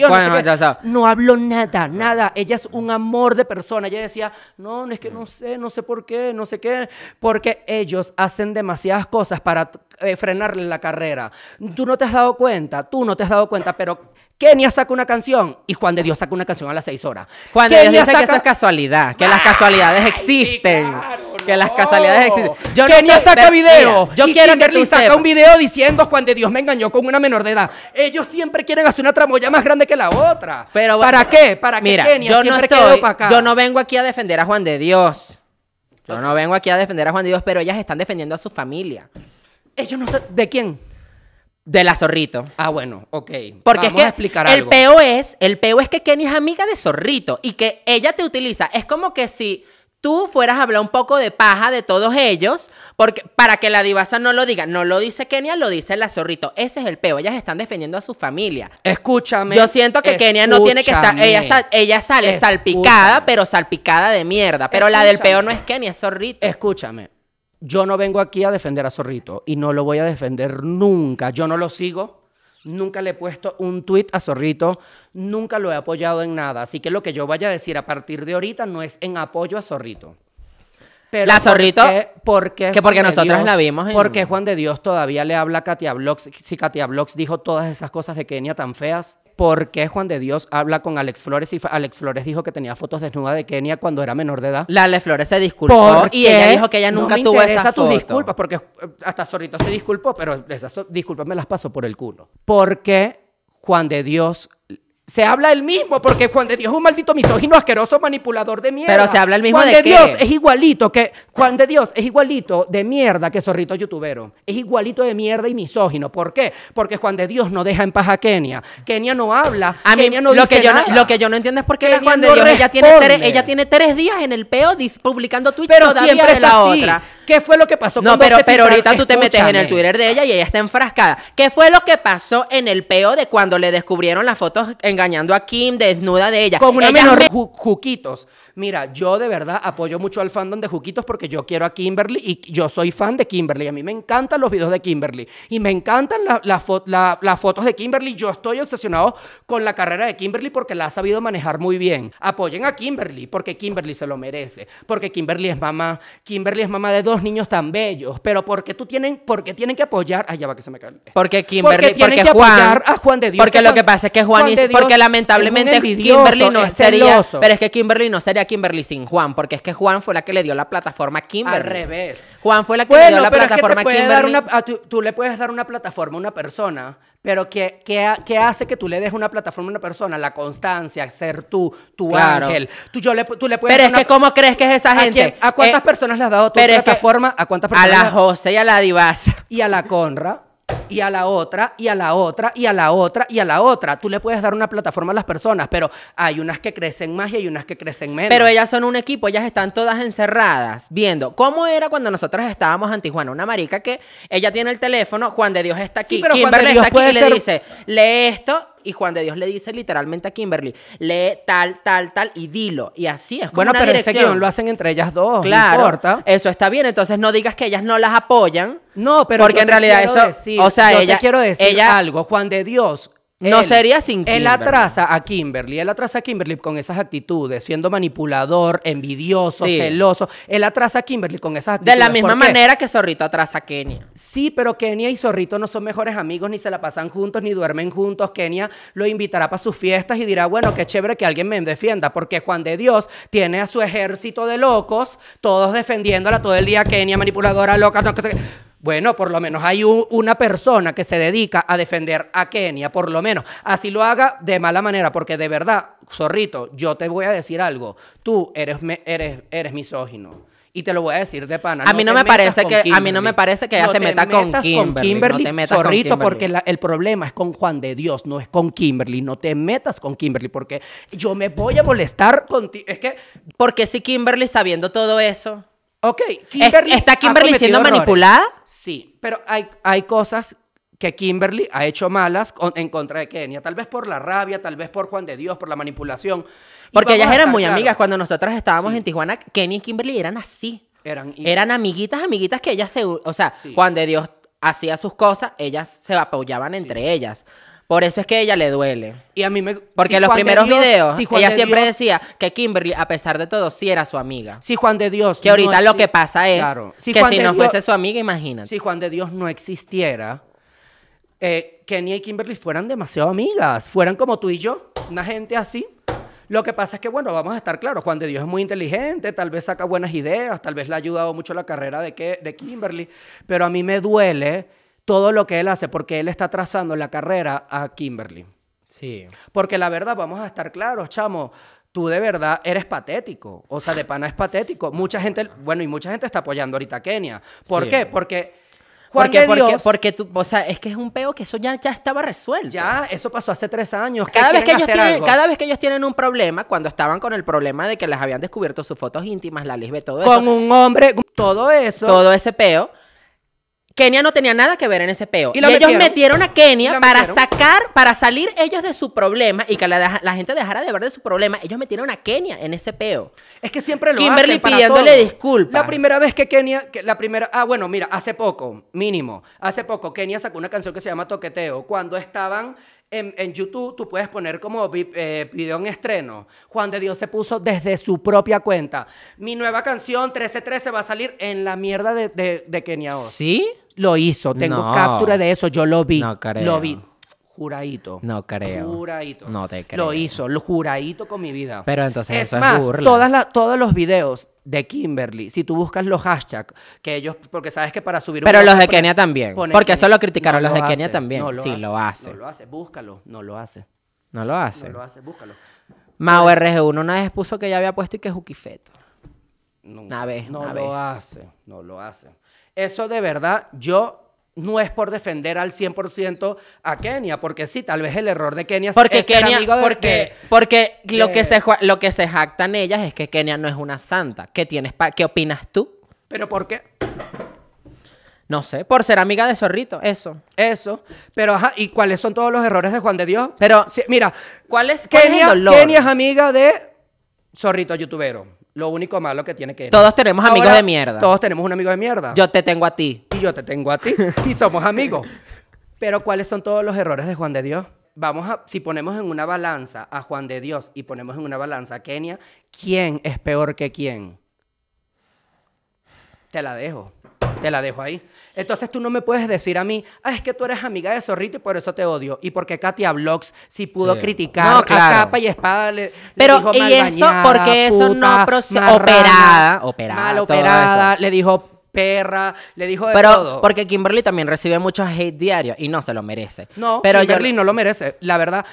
no, hablo nada, nada. Ella es un amor de persona decía, no, es que no mm. sé, no sé por qué, no sé qué, porque ellos hacen demasiadas cosas para eh, frenarle la carrera. Tú no te has dado cuenta, tú no te has dado cuenta, pero Kenia saca una canción y Juan de Dios saca una canción a las seis horas. Juan de Dios dice que eso es casualidad, que las casualidades existen. Que las casualidades existen. Yo Kenia saca video. yo quiero que tú saca un video diciendo Juan de Dios me engañó con una menor de edad. Ellos siempre quieren hacer una tramoya más grande que la otra. Pero, ¿Para qué? Para mira, que yo siempre no para acá. Yo no vengo aquí a defender a Juan de Dios. Yo no vengo aquí a defender a Juan de Dios, pero ellas están defendiendo a su familia. Ellos no ¿De quién? De la Zorrito. Ah, bueno, ok. Porque es que a explicar el peo es, el peo es que Kenny es amiga de Zorrito y que ella te utiliza. Es como que si tú fueras a hablar un poco de paja de todos ellos, porque, para que la divasa no lo diga. No lo dice Kenia, lo dice la zorrito. Ese es el peo. Ellas están defendiendo a su familia. Escúchame. Yo siento que Kenia no tiene que estar. Ella, sale salpicada, pero salpicada de mierda. Pero la del peo no es Kenia, es zorrito. Escúchame. Yo no vengo aquí a defender a Zorrito y no lo voy a defender nunca. Yo no lo sigo, nunca le he puesto un tuit a Zorrito, nunca lo he apoyado en nada. Así que lo que yo vaya a decir a partir de ahorita no es en apoyo a Zorrito. la Zorrito. Porque, porque porque nosotros la vimos. ¿Por Porque Juan de Dios todavía le habla a Katia Blox. Si Katia Blox dijo todas esas cosas de Kenia tan feas por qué Juan de Dios habla con Alex Flores y Alex Flores dijo que tenía fotos desnuda de Kenia cuando era menor de edad. La Alex Flores se disculpó y ella dijo que ella nunca tuvo esas disculpas porque eh, hasta Zorrito se disculpó, pero esas disculpas me las paso por el culo. ¿Por qué Juan de Dios se habla el mismo, porque Juan de Dios es un maldito misógino asqueroso manipulador de mierda. Pero se habla el mismo Juan de, Dios es igualito que Juan de Dios es igualito de mierda que Zorrito youtubero. Es igualito de mierda y misógino. ¿Por qué? Porque Juan de Dios no deja en paz a Kenia. Kenia no habla, a mí, Kenia no lo dice que yo No, lo que yo no entiendo es por qué Juan de Dios ella tiene, tres, ella tiene, tres, días en el peo publicando tweets Pero siempre la otra. ¿Qué fue lo que pasó con no, pero, pero ahorita tú te metes en el Twitter de ella y ella está enfrascada. ¿Qué fue lo que pasó en el peo de cuando le descubrieron las fotos engañando a Kim desnuda de ella? Con unos juquitos mira, yo de verdad apoyo mucho al fandom de Juquitos porque yo quiero a Kimberly y yo soy fan de Kimberly. A mí me encantan los videos de Kimberly y me encantan la, las fotos de Kimberly. Yo estoy obsesionado con la carrera de Kimberly porque la ha sabido manejar muy bien. Apoyen a Kimberly porque Kimberly se lo merece, porque Kimberly es mamá, Kimberly es mamá de dos niños tan bellos, pero porque tú tienen, porque tienen que apoyar, ay ya va que se me cae. Porque Kimberly, porque, apoyar a Juan de Dios. Porque lo que pasa es que Juan, porque lamentablemente Kimberly no sería, pero es que Kimberly no sería Kimberly sin Juan, porque es que Juan fue la que le dio la plataforma a Kimberly. Al revés. Juan fue la que le dio la plataforma a Kimberly. tú, le puedes dar una plataforma a una persona, pero ¿qué, hace que tú le des una plataforma a una persona? La constancia, ser tú, tu ángel. Tú, yo le, tú le puedes pero es que ¿cómo crees que es esa gente? ¿A, cuántas eh, personas le has dado tu plataforma? ¿A cuántas personas? A la José y a la Divasa. Y a la Conra y a la otra y a la otra y a la otra y a la otra. Tú le puedes dar una plataforma a las personas, pero hay unas que crecen más y hay unas que crecen menos. Pero ellas son un equipo, ellas están todas encerradas viendo cómo era cuando nosotras estábamos en Tijuana. Una marica que ella tiene el teléfono, Juan de Dios está aquí, pero está aquí y le dice, lee esto y Juan de Dios le dice literalmente a Kimberly, lee tal, tal, tal y dilo. Y así es como Bueno, pero ese guión lo hacen entre ellas dos, claro, importa. Eso está bien, entonces no digas que ellas no las apoyan. No, pero en realidad eso, o sea, ella quiero decir algo, Juan de Dios no sería sin Kimberly. Él atrasa a Kimberly, él atrasa a Kimberly con esas actitudes, siendo manipulador, envidioso, celoso. Él atrasa a Kimberly con esas actitudes. De la misma manera que Zorrito atrasa a Kenia. Sí, pero Kenia y Zorrito no son mejores amigos, ni se la pasan juntos, ni duermen juntos. Kenia lo invitará para sus fiestas y dirá, bueno, qué chévere que alguien me defienda, porque Juan de Dios tiene a su ejército de locos, todos defendiéndola todo el día, Kenia manipuladora, loca, no, que se... Bueno, por lo menos hay una persona que se dedica a defender a Kenia, por lo menos. Así lo haga de mala manera, porque de verdad, zorrito, yo te voy a decir algo. Tú eres, eres, eres misógino y te lo voy a decir de pana. A mí no, me parece que a mí no me parece que ella se meta con Kimberly, no te metas con Kimberly. porque el problema es con Juan de Dios, no es con Kimberly, no te metas con Kimberly porque yo me voy a molestar contigo, es que porque si Kimberly sabiendo todo eso Ok, Kimberly. ¿Está Kimberly siendo manipulada? Sí, pero hay, hay cosas que Kimberly ha hecho malas en contra de Kenia. Tal vez por la rabia, tal vez por Juan de Dios, por la manipulación. Porque ellas eran muy amigas. Cuando nosotras estábamos en Tijuana, Kenia y Kimberly eran así. Eran, eran amiguitas, amiguitas que ellas se... O sea, Juan de Dios hacía sus cosas, ellas se apoyaban entre ellas. Por eso es que a ella le duele. Y a mí me... Porque en los primeros videos, ella siempre decía que Kimberly, a pesar de todo, sí era su amiga. Si Juan de Dios... Que ahorita lo que pasa es que si no fuese su amiga, imagínate. Si Juan de Dios no existiera, eh, Kenia y Kimberly fueran demasiado amigas. Fueran como tú y yo, una gente así. Lo que pasa es que, bueno, vamos a estar claros, Juan de Dios es muy inteligente, tal vez saca buenas ideas, tal vez le ha ayudado mucho la carrera de, de Kimberly, pero a mí me duele todo lo que él hace, porque él está trazando la carrera a Kimberly. Sí. Porque la verdad, vamos a estar claros, chamo, tú de verdad eres patético. O sea, de pana es patético. Mucha gente, bueno, y mucha gente está apoyando ahorita a Kenia. ¿Por qué? Porque... Juan porque, Dios, porque, tú, o sea, es que es un peo que eso ya, estaba resuelto. Ya, eso pasó hace tres años. Cada vez, que ellos tienen, cada vez que ellos tienen un problema, cuando estaban con el problema de que les habían descubierto sus fotos íntimas, la lisbe, todo eso. Con un hombre, todo eso. Todo ese peo Kenia no tenía nada que ver en ese peo. Y, ellos metieron a Kenia para sacar, para salir ellos de su problema y que la, gente dejara de ver de su problema. Ellos metieron a Kenia en ese peo. Es que siempre lo Kimberly hacen pidiéndole disculpas. La primera vez que Kenia, la primera, ah, bueno, mira, hace poco, mínimo, hace poco Kenia sacó una canción que se llama Toqueteo, cuando estaban en, YouTube tú puedes poner como eh, video en estreno. Juan de Dios se puso desde su propia cuenta. Mi nueva canción 1313 va a salir en la mierda de, de, Kenia ¿Sí? Lo hizo. Tengo captura de eso. Yo lo vi. Lo vi juraito. No creo. Juradito. No te creo. Lo hizo, lo juradito con mi vida. Pero entonces eso es burla. Todas todos los videos de Kimberly, si tú buscas los hashtags, que ellos, porque sabes que para subir... Pero los de Kenia también. Porque eso lo criticaron los de Kenia también. sí, lo hace. No lo hace, búscalo, no lo hace. No lo hace. No lo hace, búscalo. Mau RG1 una vez puso que ya había puesto y que es una vez, No lo hace, no lo hace. Eso de verdad, yo no es por defender al 100% a Kenia, porque sí, tal vez el error de Kenia porque es ser amigo de, porque, porque lo, que se, lo que se jactan ellas es que Kenia no es una santa. ¿Qué, tienes ¿Qué opinas tú? ¿Pero por qué? No sé, por ser amiga de Zorrito, eso. Eso. Pero, ajá, ¿y cuáles son todos los errores de Juan de Dios? Pero, mira, ¿cuál es, Kenia, Kenia es amiga de Zorrito Youtubero. Lo único malo que tiene que... Todos tenemos amigos de mierda. Todos tenemos un amigo de mierda. Yo te tengo a ti. Y yo te tengo a ti. y somos amigos. Pero ¿cuáles son todos los errores de Juan de Dios? Vamos a, si ponemos en una balanza a Juan de Dios y ponemos en una balanza a Kenia, ¿quién es peor que quién? Te la dejo. Te la dejo ahí. Entonces tú no me puedes decir a mí, ah, es que tú eres amiga de Zorrito y por eso te odio. Y porque Katia Vlogs sí pudo criticar a capa y espada le, Pero, y eso, porque eso puta, no operada, operada, operada, le dijo perra, le dijo de pero, Porque Kimberly también recibe mucho hate diario y no se lo merece. No, pero Kimberly no lo merece, la verdad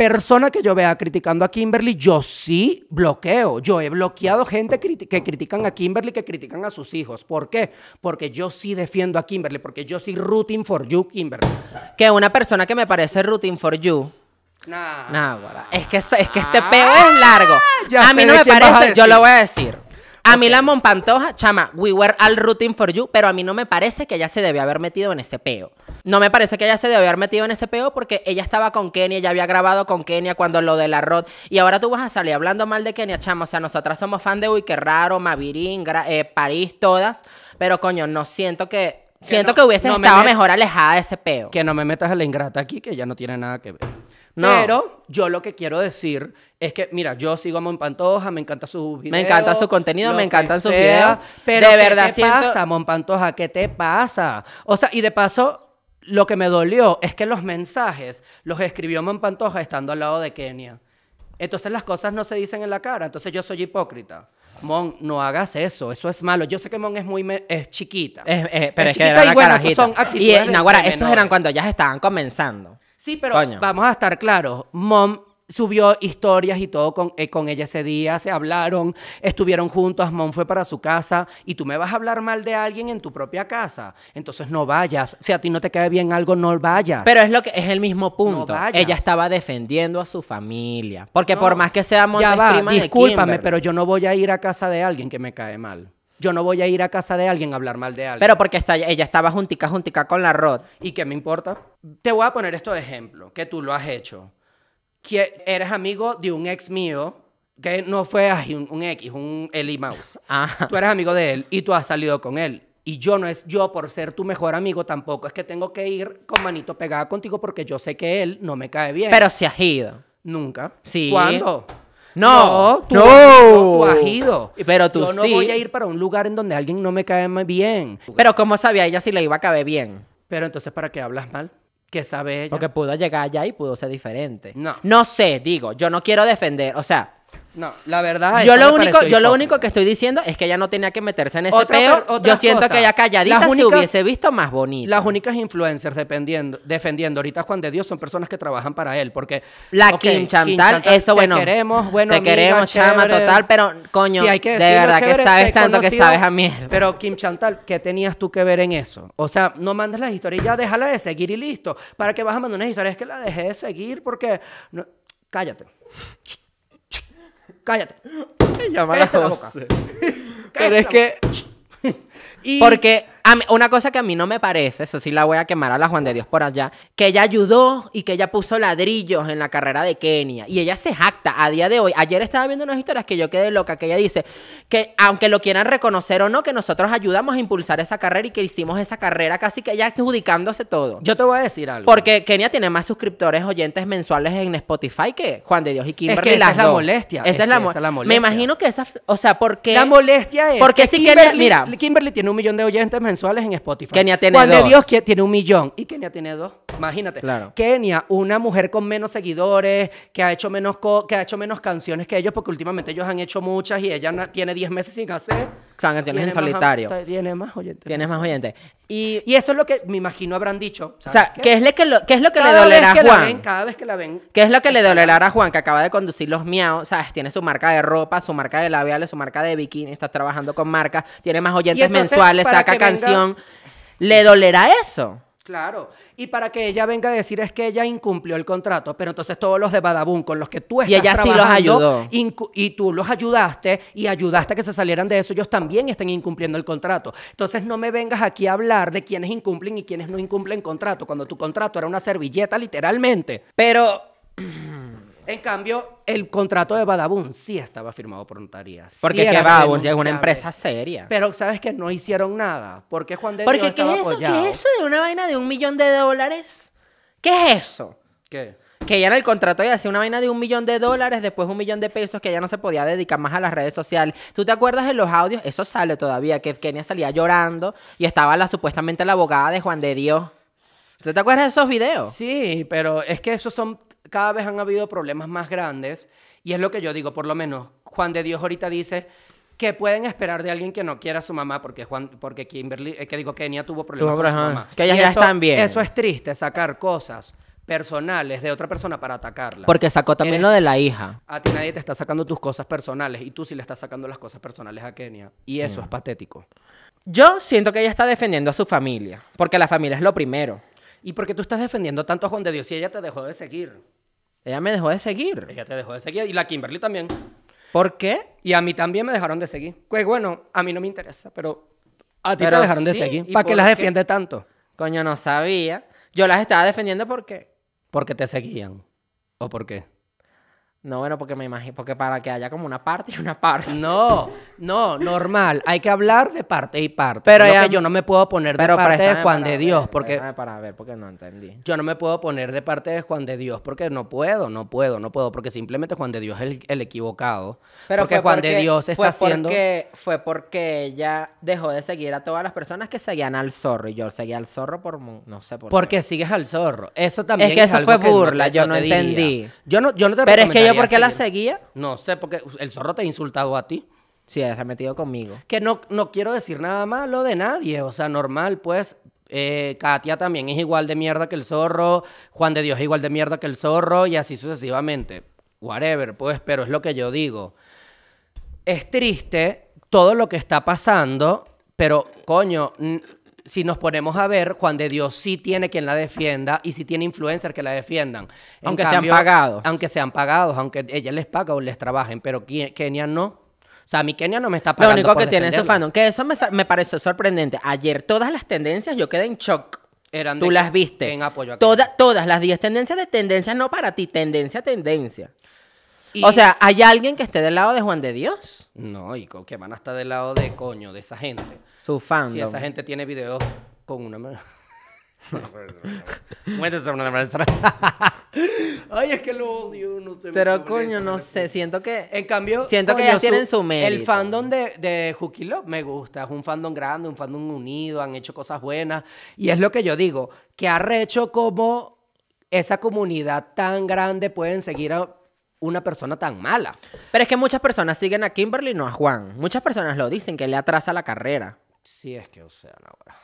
persona que yo vea criticando a Kimberly, yo sí bloqueo. Yo he bloqueado gente que critican a Kimberly, que critican a sus hijos. ¿Por qué? Porque yo sí defiendo a Kimberly, porque yo sí rooting for you, Kimberly. Que una persona que me parece rooting for you. Nah. es que, es que este ah, peo es largo. a mí no me parece, yo lo voy a decir. A mí la Monpantoja, chama, we were all rooting for you, pero a mí no me parece que ella se debió haber metido en ese peo. No me parece que ella se debió haber metido en ese peo porque ella estaba con Kenia, ella había grabado con Kenia cuando lo de la arroz. Y ahora tú vas a salir hablando mal de Kenia, chama. O sea, nosotras somos fan de Uy, qué raro, Mavirín, eh, París, todas. Pero coño, no siento que. siento que hubiese estado mejor alejada de ese peo. Que no me metas a la ingrata aquí, que ya no tiene nada que ver. Pero yo lo que quiero decir es que, mira, yo sigo a Mon Pantoja, me encanta su video. Me encanta su contenido, me encantan sus videos. Pero de ¿qué verdad te pasa, Mon Pantoja? ¿Qué te pasa? O sea, y de paso, lo que me dolió es que los mensajes los escribió Mon Pantoja estando al lado de Kenia. Entonces las cosas no se dicen en la cara. Entonces yo soy hipócrita. Mon, no hagas eso, eso es malo. Yo sé que Mon es muy es chiquita. Es, eh, chiquita y bueno, son actitudes. Y, eh, Naguara, esos eran cuando ellas estaban comenzando. Sí, pero vamos a estar claros. Mom subió historias y todo con, eh, con, ella ese día, se hablaron, estuvieron juntos, Mom fue para su casa y tú me vas a hablar mal de alguien en tu propia casa. Entonces no vayas. Si a ti no te cae bien algo, no vayas. Pero es lo que es el mismo punto. ella estaba defendiendo a su familia. Porque por más que sea Mom, ya va, discúlpame, pero yo no voy a ir a casa de alguien que me cae mal. Yo no voy a ir a casa de alguien a hablar mal de alguien. Pero porque está, ella estaba juntica, juntica con la Rod. ¿Y qué me importa? Te voy a poner esto de ejemplo, que tú lo has hecho. Que eres amigo de un ex mío, que no fue un, X, un Eli Mouse. Ah. Tú eres amigo de él y tú has salido con él. Y yo no es yo por ser tu mejor amigo tampoco. Es que tengo que ir con manito pegada contigo porque yo sé que él no me cae bien. Pero si has ido. Nunca. Sí. ¿Cuándo? No, no, tú, no. Pero tú Yo no voy a ir para un lugar en donde alguien no me cae muy bien. Pero ¿cómo sabía ella si le iba a caber bien? Pero entonces, ¿para qué hablas mal? ¿Qué sabe ella? Porque pudo llegar allá y pudo ser diferente. No. No sé, digo, yo no quiero defender, o sea, no, la verdad yo lo único, Yo lo único que estoy diciendo es que ella no tenía que meterse en ese otra, yo siento que ella calladita se hubiese visto más bonita. Las únicas influencers dependiendo, defendiendo ahorita Juan de Dios son personas que trabajan para él. Porque. La Kim, Chantal, eso bueno. Te queremos, bueno. Te queremos, chama, total, pero coño, de verdad que sabes tanto que sabes a mierda. Pero Kim Chantal, ¿qué tenías tú que ver en eso? O sea, no mandes las historias, ya déjala de seguir y listo. ¿Para qué vas a mandar unas historias? Es que la dejé de seguir porque. Cállate cállate. Llama a La boca. Pero es que. Porque una cosa que a mí no me parece, eso sí la voy a quemar a la Juan de Dios por allá, que ella ayudó y que ella puso ladrillos en la carrera de Kenia. Y ella se jacta a día de hoy. Ayer estaba viendo unas historias que yo quedé loca, que ella dice que aunque lo quieran reconocer o no, que nosotros ayudamos a impulsar esa carrera y que hicimos esa carrera casi que ella adjudicándose todo. Yo te voy a decir algo. Porque Kenia tiene más suscriptores oyentes mensuales en Spotify que Juan de Dios y Kimberly. Es esa es la molestia. Esa es, la, molestia. Me imagino que esa, o sea, porque... La molestia es... Porque si Kimberly, mira... Kimberly tiene un millón de oyentes mensuales en Spotify. Kenia tiene Cuando Dios tiene un millón y Kenia tiene dos. Imagínate. Kenia, una mujer con menos seguidores, que ha hecho menos, que ha hecho menos canciones que ellos, porque últimamente ellos han hecho muchas y ella tiene 10 meses sin hacer sea, canciones en solitario. más oyentes. Tienes más oyentes. Y, eso es lo que me imagino habrán dicho. O sea, ¿qué? es lo que, le dolera a Juan? Ven, cada vez que la ven. ¿Qué es lo que le dolerá a Juan que acaba de conducir los miau? ¿Sabes? Tiene su marca de ropa, su marca de labiales, su marca de bikini, está trabajando con marcas, tiene más oyentes mensuales, saca canción. ¿Le dolerá eso? Claro, y para que ella venga a decir es que ella incumplió el contrato, pero entonces todos los de Badabun con los que tú estás y ella trabajando, sí los ayudó. y tú los ayudaste y ayudaste a que se salieran de eso, ellos también están incumpliendo el contrato. Entonces no me vengas aquí a hablar de quiénes incumplen y quiénes no incumplen contrato, cuando tu contrato era una servilleta literalmente. Pero En cambio, el contrato de Badabun sí estaba firmado por notarías. Porque Badabun que Badabun es una empresa seria. Pero sabes que no hicieron nada. Porque Juan de Dios ¿qué estaba es eso? ¿Qué es eso de una vaina de un millón de dólares? ¿Qué es eso? ¿Qué? que ya en el contrato ya hacía una vaina de un millón de dólares, después un millón de pesos, que ya no se podía dedicar más a las redes sociales. ¿Tú te acuerdas de los audios? Eso sale todavía, que Kenia salía llorando y estaba la, supuestamente la abogada de Juan de Dios. ¿Tú te acuerdas de esos videos? Sí, pero es que esos son cada vez han habido problemas más grandes y es lo que yo digo, por lo menos Juan de Dios ahorita dice que pueden esperar de alguien que no quiera a su mamá porque Juan porque Kimberly eh, que digo Kenia tuvo problemas con su mamá. Que ellas ya eso, están bien. Eso es triste sacar cosas personales de otra persona para atacarla. Porque sacó también lo de la hija. A ti nadie te está sacando tus cosas personales y tú sí le estás sacando las cosas personales a Kenia y eso es patético. Yo siento que ella está defendiendo a su familia, porque la familia es lo primero. ¿Y por qué tú estás defendiendo tanto a Juan de Dios si ella te dejó de seguir? Ella me dejó de seguir. Ella te dejó de seguir y la Kimberly también. ¿Por qué? Y a mí también me dejaron de seguir. Pues bueno, a mí no me interesa, pero a ti te dejaron de seguir. ¿Para qué las defiende tanto? Coño, no sabía. Yo las estaba defendiendo porque. Porque te seguían. ¿O por qué? No, bueno, porque me imagino, porque para que haya como una parte y una parte. No, no, normal. Hay que hablar de parte y parte. Pero yo no me puedo poner de parte de Juan de Dios, porque para ver, porque no entendí. Yo no me puedo poner de parte de Juan de Dios, porque no puedo, no puedo, no puedo, porque simplemente Juan de Dios es el, equivocado. Pero porque Juan de Dios está fue haciendo. Porque, fue porque ella dejó de seguir a todas las personas que seguían al zorro y yo seguía al zorro por no sé por. Porque sigues al zorro. Eso también. Es que es eso fue burla. yo no, entendí. Yo no, yo no te. Pero es que ¿Pero por qué la seguía? No sé, porque el zorro te ha insultado a ti. Sí, se ha metido conmigo. Que no, no quiero decir nada malo de nadie. O sea, normal, pues. Eh, Katia también es igual de mierda que el zorro. Juan de Dios es igual de mierda que el zorro. Y así sucesivamente. Whatever, pues, pero es lo que yo digo. Es triste todo lo que está pasando, pero coño si nos ponemos a ver, Juan de Dios sí tiene quien la defienda y sí tiene influencers que la defiendan. aunque sean pagados. Aunque sean pagados, aunque ella les paga o les trabajen, pero Kenia no. O sea, mi Kenia no me está pagando. Lo único que tiene es su fandom, que eso me, pareció sorprendente. Ayer todas las tendencias yo quedé en shock. Eran Tú las viste. En apoyo a todas las 10 tendencias de tendencia, no para ti, tendencia, tendencia. O sea, ¿hay alguien que esté del lado de Juan de Dios? No, y que van a estar del lado de coño, de esa gente. Su fandom. Si esa gente tiene videos con una... Muéntese una maestra. Ay, es que lo odio, no sé. Pero coño, no sé, siento que... En cambio... Siento que ya tienen su mérito. El fandom de, de Hooky me gusta, es un fandom grande, un fandom unido, han hecho cosas buenas. Y es lo que yo digo, que ha recho como esa comunidad tan grande pueden seguir a una persona tan mala. Pero es que muchas personas siguen a Kimberly, no a Juan. Muchas personas lo dicen, que le atrasa la carrera. Si es que sea ahora.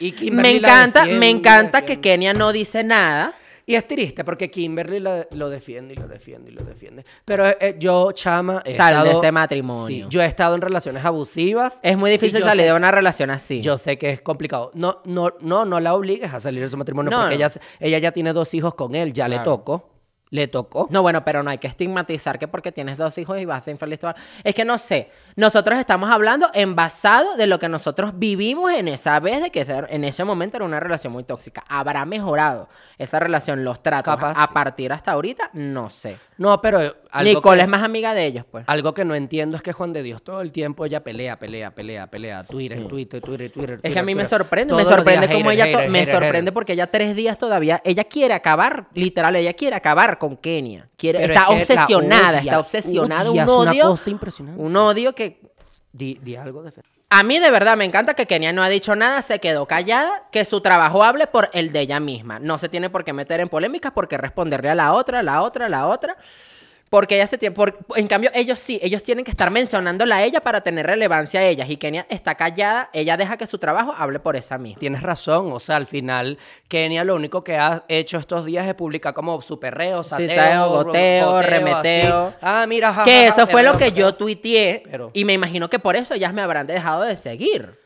Y Kimberly me encanta, me encanta que Kenia no dice nada. Y es triste porque Kimberly lo defiende y lo defiende y lo defiende. Pero eh, eh, yo, chama, de ese matrimonio. yo he estado en relaciones abusivas. Es muy difícil salir de una relación así. Yo sé que es complicado. No, no, no, no la obligues a salir de su matrimonio porque Ella, ella ya tiene dos hijos con él, ya le tocó. Le tocó. No, bueno, pero no hay que estigmatizar que porque tienes dos hijos y vas a infeliz. Es que no sé. Nosotros estamos hablando en basado de lo que nosotros vivimos en esa vez, de que en ese momento era una relación muy tóxica. ¿Habrá mejorado esa relación, los tratos a partir hasta ahorita? No sé. No, pero. Eh, Nicole es más amiga de ellos, pues. Algo que no entiendo es que Juan de Dios todo el tiempo ella pelea, pelea, pelea, pelea. Twitter, mm. Twitter, Twitter, Twitter. Es que a mí me sorprende. me sorprende cómo ella. me sorprende porque ella tres días todavía. Ella quiere acabar, literal, ella quiere acabar con Kenia. está obsesionada, está obsesionada. un odio. Una cosa impresionante. Un odio que. Di, algo A mí de verdad me encanta que Kenia no ha dicho nada, se quedó callada, que su trabajo hable por el de ella misma. No se tiene por qué meter en polémicas, porque responderle a la otra, la otra, a la otra. Porque ella se tiene, en cambio, ellos sí, ellos tienen que estar mencionándola a ella para tener relevancia a ellas. Y Kenia está callada, ella deja que su trabajo hable por esa misma. Tienes razón, o sea, al final, Kenia lo único que ha hecho estos días es publicar como su perreo, sateo, remeteo. Ah, mira, Que eso fue lo que yo tuiteé. Y me imagino que por eso ellas me habrán dejado de seguir.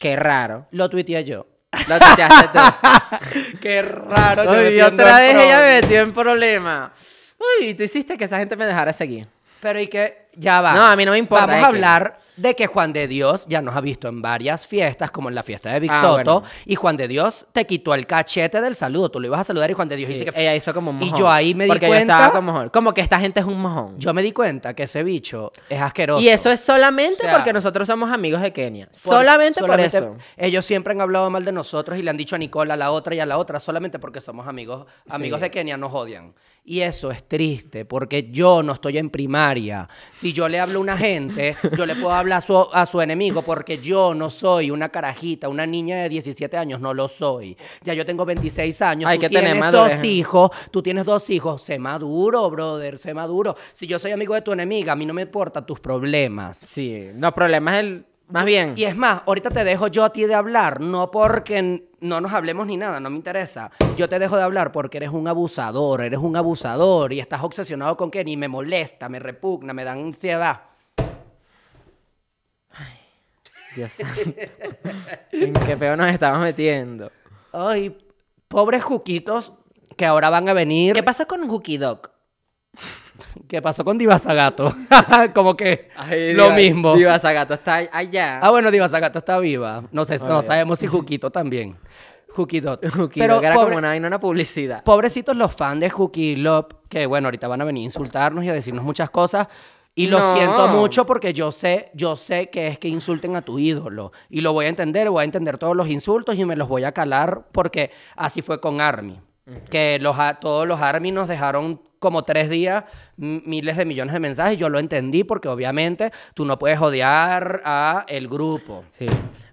Qué raro. Lo tuiteé yo. Lo Qué raro. yo otra vez ella me metió en problema. Uy, tú hiciste que esa gente me dejara seguir. Pero y que ya va. No, a mí no me importa. Vamos a hablar de que Juan de Dios ya nos ha visto en varias fiestas, como en la fiesta de Big ah, Soto, y Juan de Dios te quitó el cachete del saludo. Tú lo ibas a saludar y Juan de Dios dice que. hizo como un mojón. Y yo ahí me di cuenta. Yo estaba como, como que esta gente es un mojón. Yo me di cuenta que ese bicho es asqueroso. Y eso es solamente porque nosotros somos amigos de Kenia. solamente, por eso. Ellos siempre han hablado mal de nosotros y le han dicho a Nicole a la otra y a la otra, solamente porque somos amigos, amigos de Kenia, nos odian. Y eso es triste, porque yo no estoy en primaria. Si yo le hablo a una gente, yo le puedo hablar a su, enemigo, porque yo no soy una carajita, una niña de 17 años, no lo soy. Ya yo tengo 26 años, Hay tú tienes dos hijos, tú tienes dos hijos, sé maduro, brother, sé maduro. Si yo soy amigo de tu enemiga, a mí no me importan tus problemas. Sí, los problemas el más bien. Y es más, ahorita te dejo yo a ti de hablar, no porque no nos hablemos ni nada, no me interesa. Yo te dejo de hablar porque eres un abusador, eres un abusador y estás obsesionado con que ni me molesta, me repugna, me da ansiedad. Ay, Dios santo. ¿En qué peor nos estamos metiendo? Ay, pobres juquitos que ahora van a venir. ¿Qué pasa con un dog? ¿Qué pasó con Diva Zagato? Como que lo mismo. Diva Zagato está allá. Ah, bueno, Diva Zagato está viva. No sé, ah, no sabemos si Juquito también. Juquito, Pero que era como una, publicidad. Pobrecitos los fans de Juki que bueno, ahorita van a venir a insultarnos y a decirnos muchas cosas. Y lo siento mucho porque yo sé, yo sé que es que insulten a tu ídolo. Y lo voy a entender, voy a entender todos los insultos y me los voy a calar porque así fue con Army. Que todos los Army nos dejaron como tres días miles de millones de mensajes. Yo lo entendí porque obviamente tú no puedes odiar a el grupo. Sí.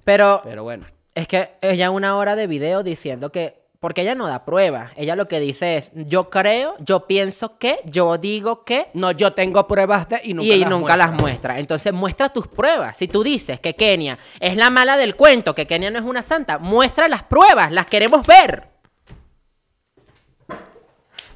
Pero, Pero bueno. Es que ella una hora de video diciendo que porque ella no da pruebas. Ella lo que dice es, yo creo, yo pienso que, yo digo que. No, yo tengo pruebas de y nunca, y nunca las muestra. Entonces muestra tus pruebas. Si tú dices que Kenia es la mala del cuento, que Kenia no es una santa, muestra las pruebas, las queremos ver.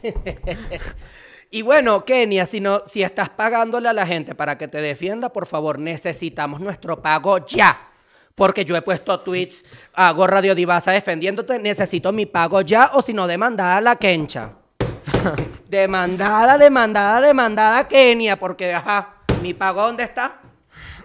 y bueno, Kenia, si, no, si estás pagándole a la gente para que te defienda, por favor, necesitamos nuestro pago ya. Porque yo he puesto tweets, hago Radio Divasa defendiéndote, necesito mi pago ya o si no, demandada a la Kencha. demandada, demandada, demandada Kenia, porque ajá, mi pago dónde está.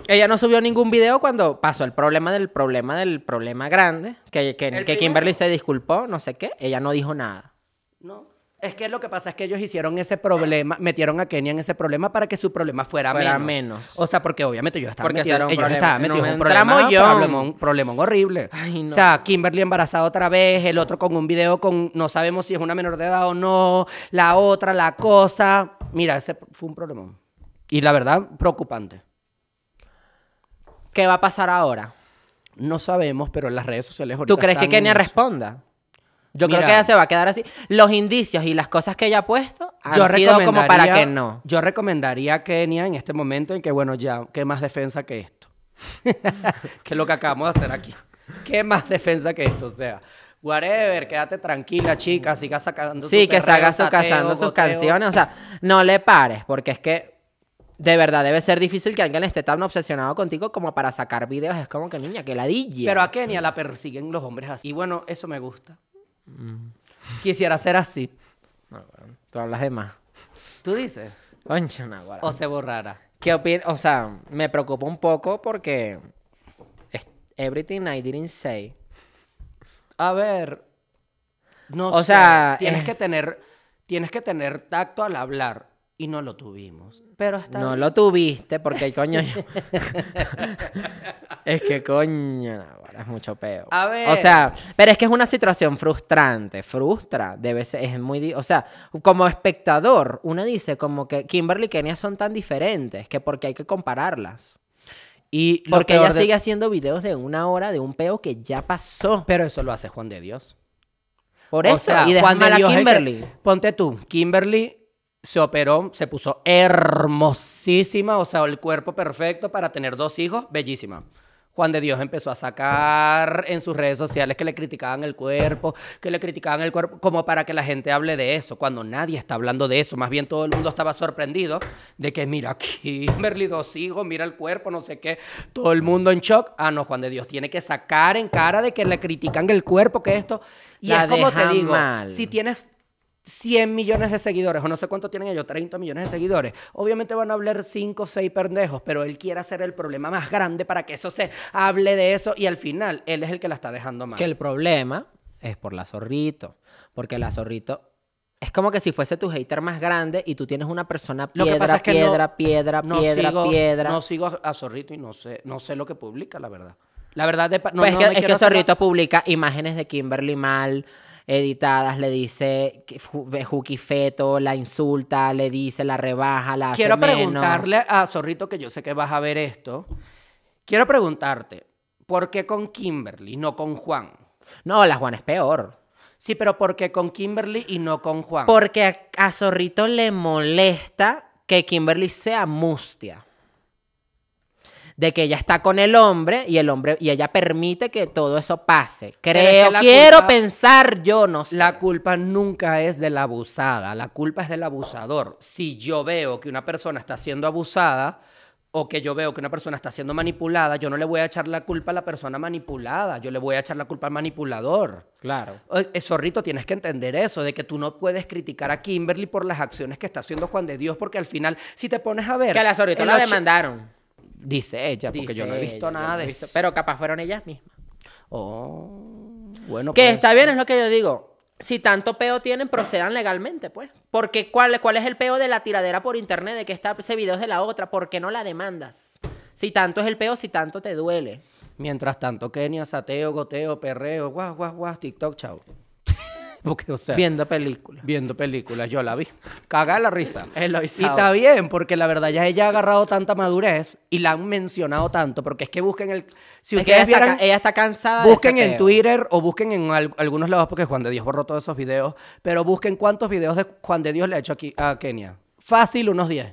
Ella no subió ningún video cuando pasó el problema del problema del problema grande, que, que, que Kimberly se disculpó, no sé qué, ella no dijo nada. No. Es que lo que pasa es que ellos hicieron ese problema, metieron a Kenia en ese problema para que su problema fuera, menos. O sea, porque obviamente yo estaba porque en ellos problema, estaban metidos en un problema, Un problema horrible. O sea, Kimberly embarazada otra vez, el otro con un video con no sabemos si es una menor de edad o no, la otra, la cosa. Mira, ese fue un problemón. Y la verdad, preocupante. ¿Qué va a pasar ahora? No sabemos, pero en las redes sociales ¿Tú crees que Kenia responda? Yo creo que ella se va a quedar así. Los indicios y las cosas que ella ha puesto han sido como para que no. Yo recomendaría a Kenia en este momento en que, bueno, ya, ¿qué más defensa que esto? que es lo que acabamos de hacer aquí. ¿Qué más defensa que esto? O sea, whatever, quédate tranquila, chica, siga sacando Sí, que se haga sus canciones. O sea, no le pares, porque es que de verdad debe ser difícil que alguien esté tan obsesionado contigo como para sacar videos. Es como que niña, que la DJ. Pero a Kenia la persiguen los hombres así. Y bueno, eso me gusta. Quisiera ser así. No, tú hablas de más. ¿Tú dices? O se borrara. ¿Qué opinas? O sea, me preocupa un poco porque... Everything I didn't say. A ver... No o sea, tienes que tener... Tienes que tener tacto al hablar y no lo tuvimos. No lo tuviste porque coño. es que coño, es mucho peo O sea, pero es que es una situación frustrante, frustra, debe ser, es muy, o sea, como espectador, uno dice como que Kimberly y Kenia son tan diferentes que porque hay que compararlas. Y Porque ella sigue haciendo videos de una hora de un peo que ya pasó. Pero eso lo hace Juan de Dios. Por eso, y de mal a Kimberly. Ponte tú, Kimberly se operó, se puso hermosísima, o sea, el cuerpo perfecto para tener dos hijos, bellísima. Juan de Dios empezó a sacar en sus redes sociales que le criticaban el cuerpo, que le criticaban el cuerpo, como para que la gente hable de eso, cuando nadie está hablando de eso. Más bien todo el mundo estaba sorprendido de que, mira aquí, Merly dos hijos, mira el cuerpo, no sé qué. Todo el mundo en shock. Ah, no, Juan de Dios tiene que sacar en cara de que le critican el cuerpo, que esto. Y es como te digo, si tienes 100 millones de seguidores, o no sé cuánto tienen ellos, 30 millones de seguidores, obviamente van a hablar 5 o 6 pendejos, pero él quiere hacer el problema más grande para que eso se hable de eso y al final él es el que la está dejando mal. Que el problema es por la zorrito, porque la zorrito es como que si fuese tu hater más grande y tú tienes una persona piedra, piedra, piedra, piedra, piedra. No sigo a Zorrito y no sé, no sé lo que publica, la verdad. La verdad no, pues es que, es que Zorrito publica imágenes de Kimberly mal, editadas, le dice Juki Feto, la insulta, le dice, la rebaja, la Quiero preguntarle a Zorrito, que yo sé que vas a ver esto. Quiero preguntarte, ¿por qué con Kimberly, no con Juan? No, la Juan es peor. Sí, pero ¿por qué con Kimberly y no con Juan? Porque a Zorrito le molesta que Kimberly sea mustia de que ella está con el hombre y el hombre y ella permite que todo eso pase. Creo, quiero pensar yo, no sé. La culpa nunca es de la abusada, la culpa es del abusador. Si yo veo que una persona está siendo abusada, o que yo veo que una persona está siendo manipulada, yo no le voy a echar la culpa a la persona manipulada, yo le voy a echar la culpa al manipulador. Claro. Eh, zorrito, tienes que entender eso, de que tú no puedes criticar a Kimberly por las acciones que está haciendo Juan de Dios, porque al final, si te pones a ver... Que a la Zorrito la demandaron. Dice ella, porque yo no he visto nada de eso. Pero capaz fueron ellas mismas. Oh, bueno. Que pues. está bien, es lo que yo digo. Si tanto peo tienen, procedan legalmente, pues. Porque ¿cuál, cuál es el peo de la tiradera por internet, de que está, ese video es de la otra? ¿Por qué no la demandas? Si tanto es el peo, si tanto te duele. Mientras tanto, Kenia, sateo, goteo, perreo, guau, guau, guau, TikTok, chao. viendo películas. Viendo películas, yo la vi. Caga la risa. Y está bien, porque la verdad ya ella ha agarrado tanta madurez y la han mencionado tanto, porque es que busquen el... Si ustedes ella, vieran, está, ella está cansada. Busquen en Twitter o busquen en algunos lados, porque Juan de Dios borró todos esos videos, pero busquen cuántos videos de Juan de Dios le ha hecho aquí a Kenia. Fácil, unos 10.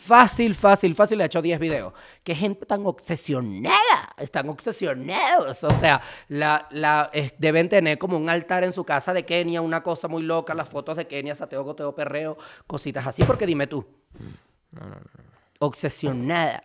Fácil, fácil, fácil, he hecho 10 videos. Qué gente tan obsesionada, están obsesionados. O sea, la, deben tener como un altar en su casa de Kenia, una cosa muy loca, las fotos de Kenia, sateo, goteo, perreo, cositas así, porque dime tú. Obsesionada.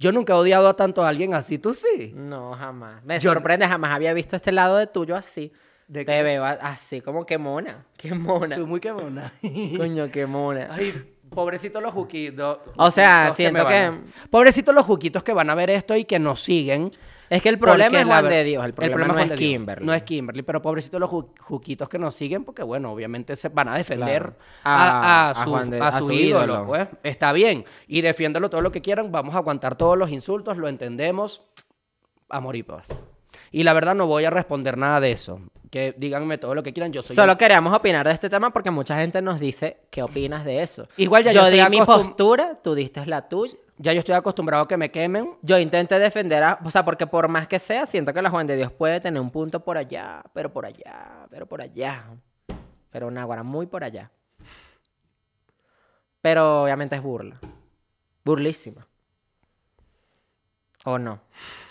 Yo nunca he odiado a tanto a alguien así, tú sí. No, jamás. Me sorprende, jamás había visto este lado de tuyo así. ¿De Te veo así, como que mona. Qué mona. Tú muy que mona. Coño, qué mona. Ay, Pobrecitos los juquitos. O sea, siento que, Pobrecitos los juquitos que van a ver esto y que nos siguen. Es que el problema es la... de Dios, el problema, no es, Kimberly. No es Kimberly, pero pobrecitos los juquitos que nos siguen, porque bueno, obviamente se van a defender a, su, ídolo, Pues. Está bien, y defiéndolo todo lo que quieran, vamos a aguantar todos los insultos, lo entendemos, amor y paz. Pues. Y la verdad no voy a responder nada de eso que díganme todo lo que quieran, yo soy... Solo queríamos opinar de este tema porque mucha gente nos dice qué opinas de eso. Igual yo, di mi postura, tú diste la tuya. Ya yo estoy acostumbrado a que me quemen. Yo intenté defender a... O sea, porque por más que sea, siento que la Juan de Dios puede tener un punto por allá, pero por allá, pero por allá. Pero una guara muy por allá. Pero obviamente es burla. Burlísima. ¿O no?